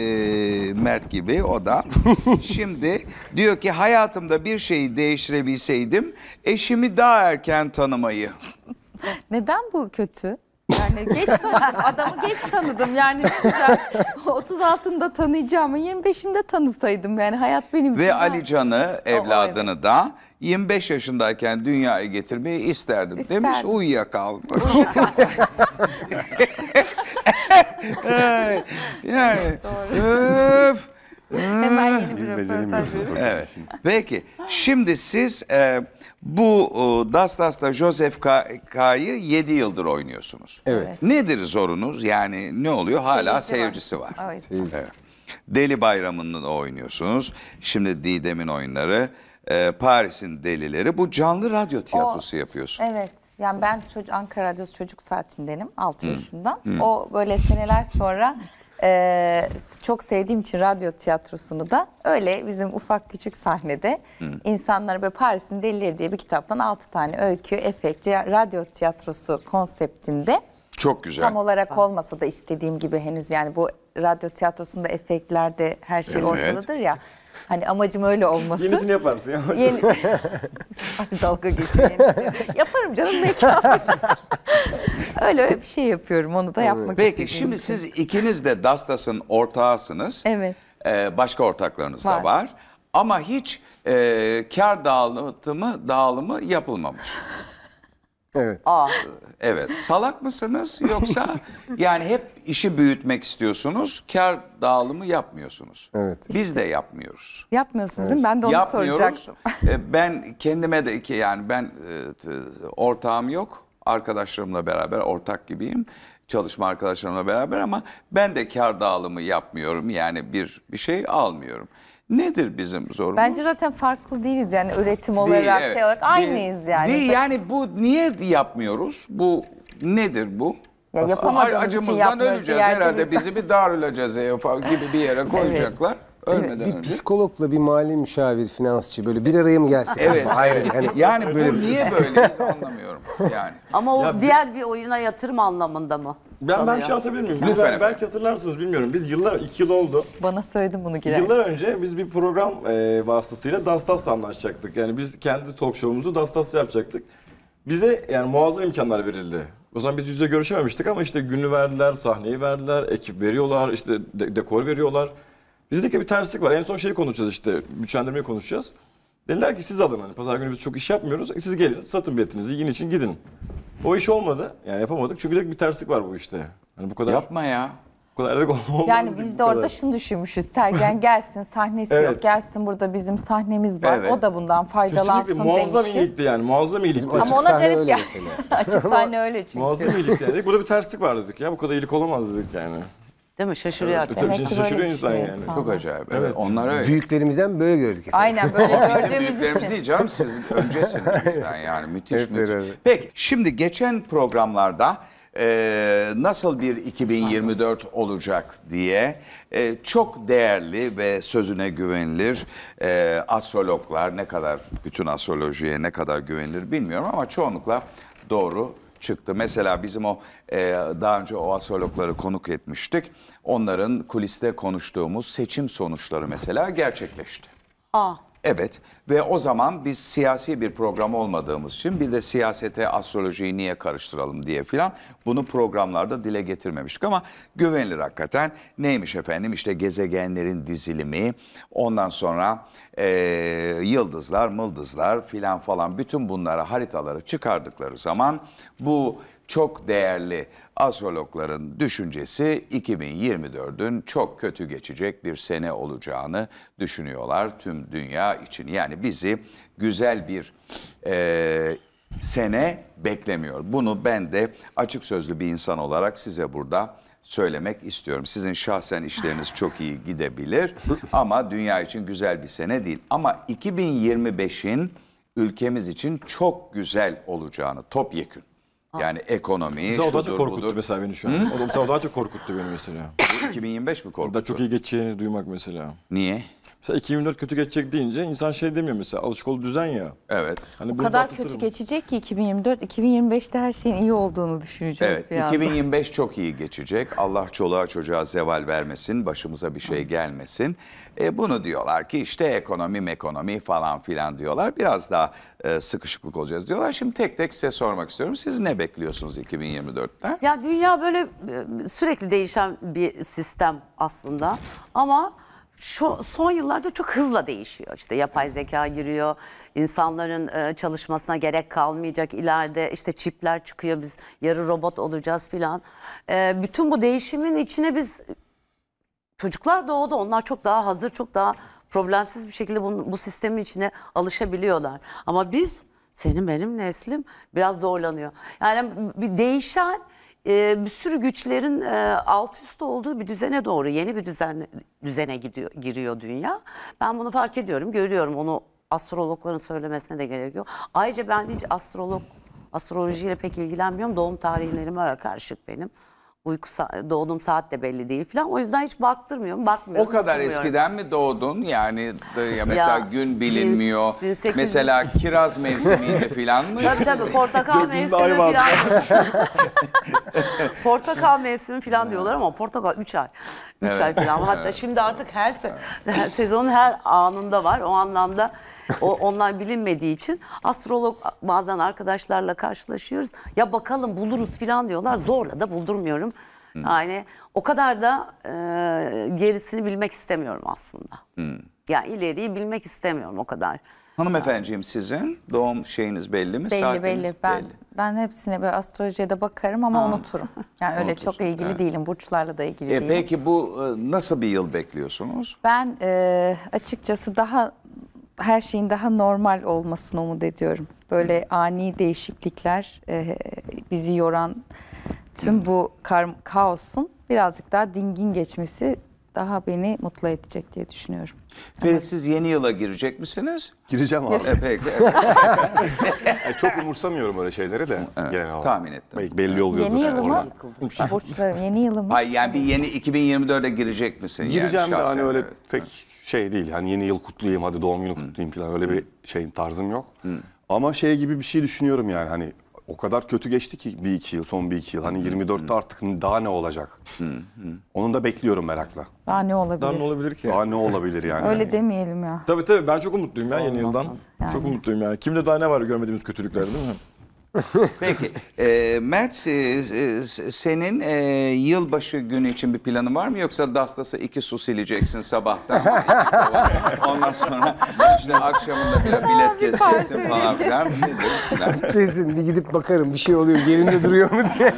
Mert gibi o da. Şimdi diyor ki hayatımda bir şeyi değiştirebilseydim eşimi daha erken tanımayı. Neden bu kötü? Yani geç tanıdım. Adamı geç tanıdım. Yani ne 36'ında tanıyacağımı 25'imde tanısaydım. Yani hayat benim Ve Ali Can'ı evladını evet. da 25 yaşındayken dünyaya getirmeyi isterdim, isterdim. demiş uyuyakalmış. yani, Öf. Hemen yeni bir röportaj. Evet. Peki. Şimdi siz e, bu e, dastasta Das'ta Joseph K'yı 7 yıldır oynuyorsunuz. Evet. Nedir zorunuz? Yani ne oluyor? Hala seyircisi var. var. Evet. Deli Bayramı'nı da oynuyorsunuz. Şimdi Didem'in oyunları, e, Paris'in Delileri. Bu canlı radyo tiyatrosu o, yapıyorsun. Evet. Yani ben çocuk, Ankara Radyosu çocuk saatindenim 6 yaşından. Hı. O böyle seneler sonra ee, çok sevdiğim için radyo tiyatrosunu da öyle bizim ufak küçük sahnede Hı. insanlar böyle Paris'in Delileri diye bir kitaptan 6 tane öykü, efekti radyo tiyatrosu konseptinde. Çok güzel. Tam olarak olmasa da istediğim gibi henüz yani bu radyo tiyatrosunda efektlerde her şey evet. ortadadır ya. Hani amacım öyle olması. Yenisini yaparsın. Ya? Yeni... Ay dalga geçiyor. Yaparım canım ne öyle, öyle bir şey yapıyorum. Onu da yapmak Peki istedim. şimdi siz ikiniz de Dastas'ın ortağısınız. Evet. Ee, başka ortaklarınız var. da var. Ama hiç e, kar dağılımı dağılımı yapılmamış. Evet. Aa. Evet. Salak mısınız yoksa yani hep işi büyütmek istiyorsunuz, kar dağılımı yapmıyorsunuz. Evet. Biz de yapmıyoruz. Yapmıyorsunuz değil mi? Ben de onu Yapmıyoruz. soracaktım. E, ben kendime de ki yani ben e, ortağım yok. Arkadaşlarımla beraber ortak gibiyim. Çalışma arkadaşlarımla beraber ama ben de kar dağılımı yapmıyorum. Yani bir bir şey almıyorum. Nedir bizim zorumuz? Bence zaten farklı değiliz yani üretim olarak Değil, evet. şey olarak aynıyız yani. Değil yani bu niye yapmıyoruz? Bu nedir bu? Ya Aslında acımızdan öleceğiz herhalde bizi bir Darül Aceze'ye gibi bir yere koyacaklar. evet. Ölmeden bir önce. psikologla bir mali müşavir, finansçı böyle bir araya mı gelsin? Evet. Hayır. Yani, yani böyle bu niye böyle anlamıyorum yani. Ama o Ya diğer bir oyuna yatırım anlamında mı? Ben ben şey atabilir miyim? Lütfen Lütfen, belki hatırlarsınız bilmiyorum. Biz yıllar, iki yıl oldu. Bana söyledin bunu girer. Yıllar önce biz bir program e, vasıtasıyla Dastas'la anlaşacaktık. Yani biz kendi talk show'umuzu Dastas'la yapacaktık. Bize yani muazzam imkanlar verildi. O zaman biz yüz yüze görüşememiştik ama işte günü verdiler, sahneyi verdiler, ekip veriyorlar, işte de- dekor veriyorlar. Bizdeki bir terslik var. En son şeyi konuşacağız işte. Bütçelendirmeyi konuşacağız. Dediler ki siz alın hani pazar günü biz çok iş yapmıyoruz. E, siz gelin satın biletinizi yine için gidin. O iş olmadı. Yani yapamadık. Çünkü de bir terslik var bu işte. Hani bu kadar Yapma ya. bu kadar da olmaz. Yani biz de orada şunu düşünmüşüz. Sergen gelsin sahnesi Evet. yok gelsin burada bizim sahnemiz var. Evet. O da bundan faydalansın Kesinlikle muazzam demişiz. iyilikti yani. Muazzam iyilikti. Ama Açık ona sahne garip öyle gel- Açık sahne öyle çünkü. Muazzam iyilikti yani. Dedik, Burada bir terslik var dedik ya. Bu kadar iyilik olamaz dedik yani. Değil mi? Şaşırıyor artık? hakikaten. Tabii evet, şaşırıyor insan şey yani. Çok acayip. Evet. evet. Onlar öyle. Büyüklerimizden böyle gördük. Efendim. Aynen böyle gördüğümüz için. değil canım siz öncesiniz bizden yani müthiş Evet. müthiş. Beraber. Peki şimdi geçen programlarda e, nasıl bir 2024 olacak diye e, çok değerli ve sözüne güvenilir e, astrologlar ne kadar bütün astrolojiye ne kadar güvenilir bilmiyorum ama çoğunlukla doğru çıktı. Mesela bizim o e, daha önce o astrologları konuk etmiştik. Onların kuliste konuştuğumuz seçim sonuçları mesela gerçekleşti. Aa. Evet. Ve o zaman biz siyasi bir program olmadığımız için bir de siyasete astrolojiyi niye karıştıralım diye filan bunu programlarda dile getirmemiştik ama güvenilir hakikaten. Neymiş efendim işte gezegenlerin dizilimi ondan sonra e, yıldızlar mıldızlar filan falan bütün bunlara haritaları çıkardıkları zaman bu çok değerli astrologların düşüncesi 2024'ün çok kötü geçecek bir sene olacağını düşünüyorlar tüm dünya için. Yani bizi güzel bir e, sene beklemiyor. Bunu ben de açık sözlü bir insan olarak size burada söylemek istiyorum. Sizin şahsen işleriniz çok iyi gidebilir ama dünya için güzel bir sene değil. Ama 2025'in ülkemiz için çok güzel olacağını topyekün yani ekonomi, Mesela o daha çok korkuttu budur. mesela beni şu an. O da mesela o daha çok korkuttu beni mesela. 2025 mi korktu? Daha çok iyi geçeceğini duymak mesela. Niye? Mesela 2004 kötü geçecek deyince insan şey demiyor mesela alışık ol düzen ya. Evet. Hani o kadar kötü geçecek ki 2024, 2025'te her şeyin iyi olduğunu düşüneceğiz evet, bir anda. 2025 çok iyi geçecek. Allah çoluğa çocuğa zeval vermesin, başımıza bir şey gelmesin. E, bunu diyorlar ki işte ekonomi ekonomi falan filan diyorlar. Biraz daha e, sıkışıklık olacağız diyorlar. Şimdi tek tek size sormak istiyorum. Siz ne bekliyorsunuz 2024'te? Ya dünya böyle e, sürekli değişen bir sistem aslında ama şu son yıllarda çok hızla değişiyor. İşte yapay zeka giriyor, insanların e, çalışmasına gerek kalmayacak. İleride işte çipler çıkıyor, biz yarı robot olacağız filan. E, bütün bu değişimin içine biz çocuklar doğdu, onlar çok daha hazır, çok daha problemsiz bir şekilde bu, bu sistemin içine alışabiliyorlar. Ama biz, senin benim neslim biraz zorlanıyor. Yani bir değişen ee, bir sürü güçlerin e, alt üst olduğu bir düzene doğru yeni bir düzen düzene gidiyor giriyor dünya. Ben bunu fark ediyorum, görüyorum. Onu astrologların söylemesine de gerek yok. Ayrıca ben hiç astrolog astrolojiyle pek ilgilenmiyorum. Doğum tarihlerime karışık benim. Uyku sa- saat de belli değil falan. O yüzden hiç baktırmıyorum. Bakmıyorum. O kadar eskiden mi doğdun? Yani ya mesela Ya, gün bilinmiyor. bin- 1800 Mesela kiraz mevsimiydi filan mı? Tabii tabii portakal mevsimi ay falan. portakal mevsimi falan diyorlar ama portakal 3 ay. Üç evet. ay falan. Hatta şimdi artık her se sezonun her anında var. O anlamda o, onlar bilinmediği için astrolog bazen arkadaşlarla karşılaşıyoruz. Ya bakalım buluruz falan diyorlar. Zorla da buldurmuyorum. Hı. Yani o kadar da e, gerisini bilmek istemiyorum aslında. ya Yani ileriyi bilmek istemiyorum o kadar. Hanımefendiciğim sizin doğum şeyiniz belli mi? Belli Saatiniz belli. Ben belli. ben hepsine böyle astrolojiye de bakarım ama Ha. unuturum. Yani öyle çok ilgili evet. değilim. Burçlarla da ilgili E, değilim. peki bu e, nasıl bir yıl bekliyorsunuz? Ben e, açıkçası daha her şeyin daha normal olmasını umut ediyorum. Böyle ani değişiklikler e, bizi yoran tüm bu kar- kaosun birazcık daha dingin geçmesi daha beni mutlu edecek diye düşünüyorum. Ve Ama... siz yeni yıla girecek misiniz? Gireceğim abi. e, yani çok umursamıyorum öyle şeyleri de evet, genel olarak. Tahmin ettim. Belki belli oluyordur. Yeni yılımı borçlarım. Yeni mı? Hayır yani bir yeni 2024'e girecek misin? Gireceğim yani, de hani öyle evet. pek şey değil. Hani yeni yıl kutlayayım hadi doğum günü kutlayayım falan öyle bir şeyin tarzım yok. Hı. Ama şey gibi bir şey düşünüyorum yani hani o kadar kötü geçti ki bir iki yıl, son bir iki yıl. Hani 24'te artık daha ne olacak? Onu da bekliyorum merakla. Daha ne olabilir? Daha ne olabilir ki? Daha ne olabilir yani? Öyle demeyelim ya. Tabii tabii ben çok umutluyum ya yeni Olmasın yıldan. yani. Çok umutluyum yani. Kimde daha ne var görmediğimiz kötülükler değil mi? Peki. E, Mert e, e senin e, yılbaşı günü için bir planın var mı? Yoksa dastası iki su sileceksin sabahtan. Ondan sonra işte akşamında bile bilet keseceksin falan filan. Kesin bir gidip bakarım bir şey oluyor yerinde duruyor mu diye.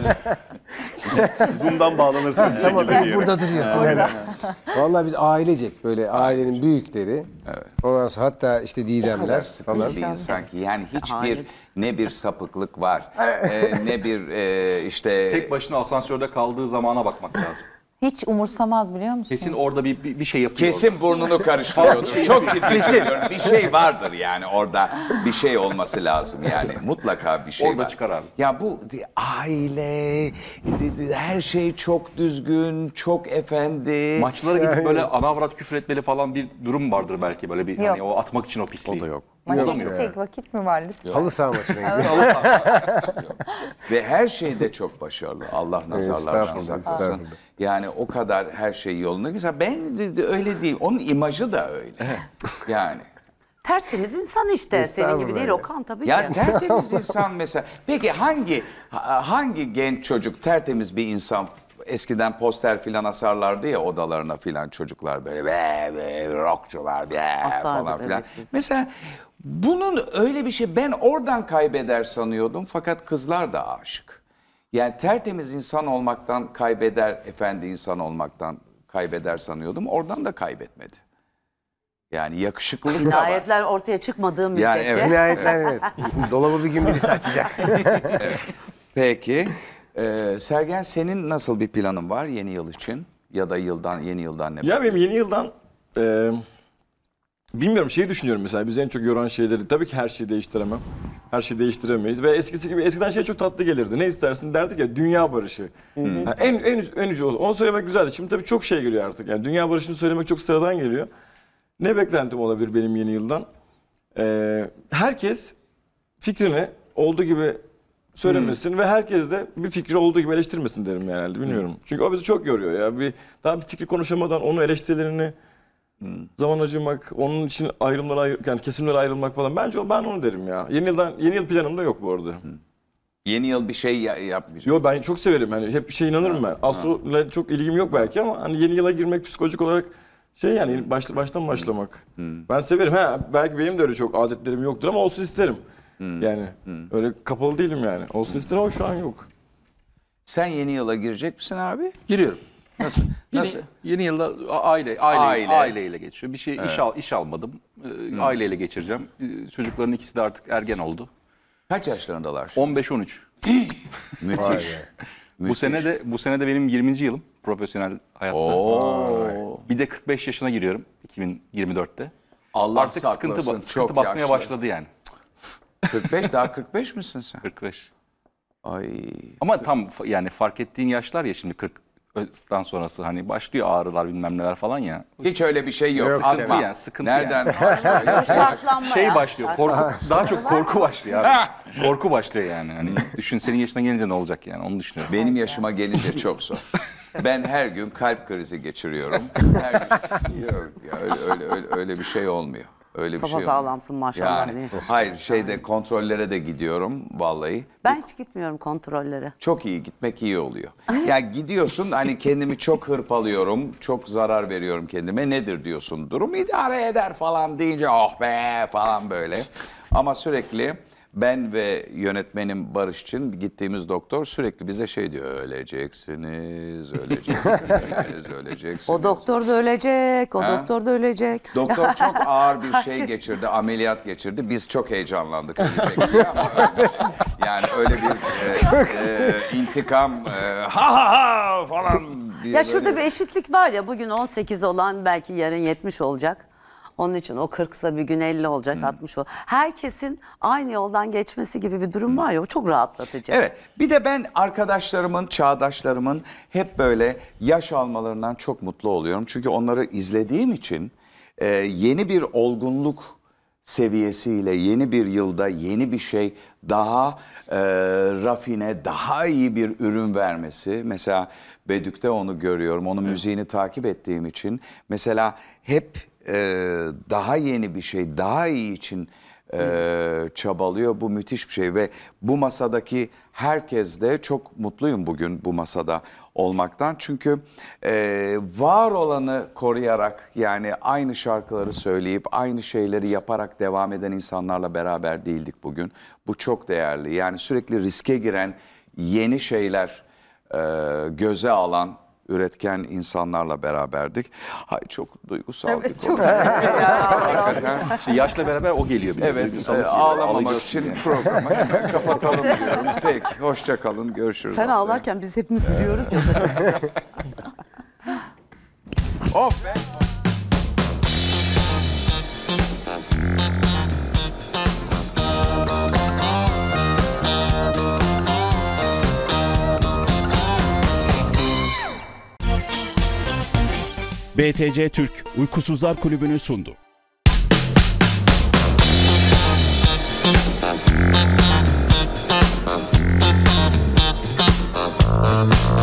Zoom'dan bağlanırsın. Ama burada duruyor. Aynen. Vallahi biz ailecek böyle ailenin büyükleri. Evet. Ondan sonra hatta işte Didemler falan. Değil şey sanki yani hiçbir ne bir sapıklık var e, ne bir e, işte... Tek başına asansörde kaldığı zamana bakmak lazım. Hiç umursamaz biliyor musun? Kesin orada bir, bir, bir şey yapıyor. Kesin burnunu karıştırıyordur. Çok ciddi söylüyorum. Bir şey vardır yani orada. Bir şey olması lazım yani. Mutlaka bir şey orada var. Orada çıkar abi. Ya bu aile, her şey çok düzgün, çok efendi. Maçlara gidip böyle ana avrat küfür etmeli falan bir durum vardır belki böyle bir. Hani yok. Hani o atmak için o pisliği. O da yok. Maça Yok. gidecek vakit mi var lütfen? Halı saha maçına gidiyor. Ve her şeyde çok başarılı. Allah ee, nazarlardan Estağfurullah, Yani o kadar her şey yolunda. Mesela ben de- de öyle değil. Onun imajı da öyle. Yani. Tertemiz insan işte senin gibi Estağfurullah değil ya. Okan tabii ki. Ya tertemiz insan mesela. Peki hangi hangi genç çocuk tertemiz bir insan eskiden poster filan asarlardı ya odalarına filan çocuklar böyle be, be rockçular be falan filan. Evet, Mesela bunun öyle bir şey ben oradan kaybeder sanıyordum fakat kızlar da aşık. Yani tertemiz insan olmaktan kaybeder, efendi insan olmaktan kaybeder sanıyordum. Oradan da kaybetmedi. Yani yakışıklılık da var. ortaya çıkmadığı müddetçe. Yani evet. evet. Dolabı bir gün birisi açacak. evet. Peki. Ee, Sergen senin nasıl bir planın var yeni yıl için? Ya da yıldan yeni yıldan ne? Ya benim yeni yıldan e, bilmiyorum şeyi düşünüyorum mesela biz en çok yoran şeyleri tabii ki her şeyi değiştiremem. Her şeyi değiştiremeyiz ve eskisi gibi eskiden şey çok tatlı gelirdi. Ne istersin derdik ya dünya barışı. Yani en en en ucu olsun. Onu söylemek güzeldi. Şimdi tabii çok şey geliyor artık. Yani dünya barışını söylemek çok sıradan geliyor. Ne beklentim olabilir benim yeni yıldan? Ee, herkes fikrini olduğu gibi söylemesin hmm. ve herkes de bir fikri olduğu gibi eleştirmesin derim herhalde bilmiyorum. Hmm. Çünkü o bizi çok yoruyor ya. Bir daha bir fikri konuşamadan onun eleştirilerini hmm. zaman acımak, onun için ayrımlara ayrı, yani kesimlere ayrılmak falan. Bence o ben onu derim ya. Yeni yıldan yeni yıl planım da yok bu arada. Hmm. Yeni yıl bir şey yapmayacak. Yok ben çok severim hani hep bir şey inanırım ha, ben. aslında çok ilgim yok belki ama hani yeni yıla girmek psikolojik olarak şey yani baş, baştan başlamak. Hmm. Ben severim. Ha belki benim de öyle çok adetlerim yoktur ama olsun isterim. Hmm. Yani hmm. öyle kapalı değilim yani. Olsun hmm. ister o şu an yok. Sen yeni yıla girecek misin abi? Giriyorum. Nasıl? Nasıl? Yeni yılda aile, aile, aile. aileyle geçiyor. Bir şey evet. iş al, iş almadım. Ee, hmm. Aileyle geçireceğim. Ee, çocukların ikisi de artık ergen oldu. Kaç yaşlarındalar? 15 13. Müthiş. Müthiş. Bu sene de bu sene de benim 20. yılım profesyonel hayatta. Oo. Bir de 45 yaşına giriyorum 2024'te. Allah Artık saklasın. sıkıntı, sıkıntı Çok basmaya yaşlı. başladı yani. 45 daha 45 misin sen? 45. Ay. Ama tam yani fark ettiğin yaşlar ya şimdi 40'dan sonrası hani başlıyor ağrılar bilmem neler falan ya. Hiç öyle bir şey yok. Yok, Sıkıntı Atma. yani, sıkıntı Nereden? Şartlanma Şey başlıyor. Korku daha çok korku başlıyor abi. Korku başlıyor yani. Hani düşün senin yaşına gelince ne olacak yani onu düşünüyorum. Benim yaşıma gelince çok zor. Ben her gün kalp krizi geçiriyorum. Her gün. Yok ya, öyle, öyle, öyle, öyle bir şey olmuyor. Öyle Sabah bir şey sağlamsın maşallah. Yani, hayır şeyde kontrollere de gidiyorum vallahi. Ben hiç gitmiyorum kontrollere. Çok iyi gitmek iyi oluyor. ya yani gidiyorsun hani kendimi çok hırpalıyorum, çok zarar veriyorum kendime nedir diyorsun. Durum idare eder falan deyince oh be falan böyle. Ama sürekli ben ve yönetmenim Barış için gittiğimiz doktor sürekli bize şey diyor öleceksiniz, öleceksiniz, öleceksiniz. O doktor da ölecek, o ha? doktor da ölecek. Doktor çok ağır bir şey geçirdi, ameliyat geçirdi. Biz çok heyecanlandık yani öyle bir e, e, intikam e, ha ha ha falan diye. Ya şurada böyle... bir eşitlik var ya bugün 18 olan belki yarın 70 olacak. Onun için o 40'sa bir gün 50 olacak, Hı. 60 olacak. Herkesin aynı yoldan geçmesi gibi bir durum Hı. var ya o çok rahatlatıcı. Evet. Bir de ben arkadaşlarımın, çağdaşlarımın hep böyle yaş almalarından çok mutlu oluyorum. Çünkü onları izlediğim için e, yeni bir olgunluk seviyesiyle yeni bir yılda yeni bir şey daha e, rafine, daha iyi bir ürün vermesi. Mesela Bedük'te onu görüyorum, onun müziğini takip ettiğim için. Mesela hep e, daha yeni bir şey, daha iyi için e, çabalıyor. Bu müthiş bir şey ve bu masadaki herkes de çok mutluyum bugün bu masada olmaktan. Çünkü e, var olanı koruyarak yani aynı şarkıları söyleyip aynı şeyleri yaparak devam eden insanlarla beraber değildik bugün. Bu çok değerli yani sürekli riske giren yeni şeyler e, göze alan üretken insanlarla beraberdik. Hay çok duygusal evet, bir çok İşte yaşla beraber o geliyor. E, bir evet, şey. e, ağlamamak için yani. programı kapatalım diyorum. Peki, hoşça kalın, görüşürüz. Sen haftaya. ağlarken biz hepimiz biliyoruz. ya. of be! BTC Türk Uykusuzlar Kulübü'nü sundu. Thank you.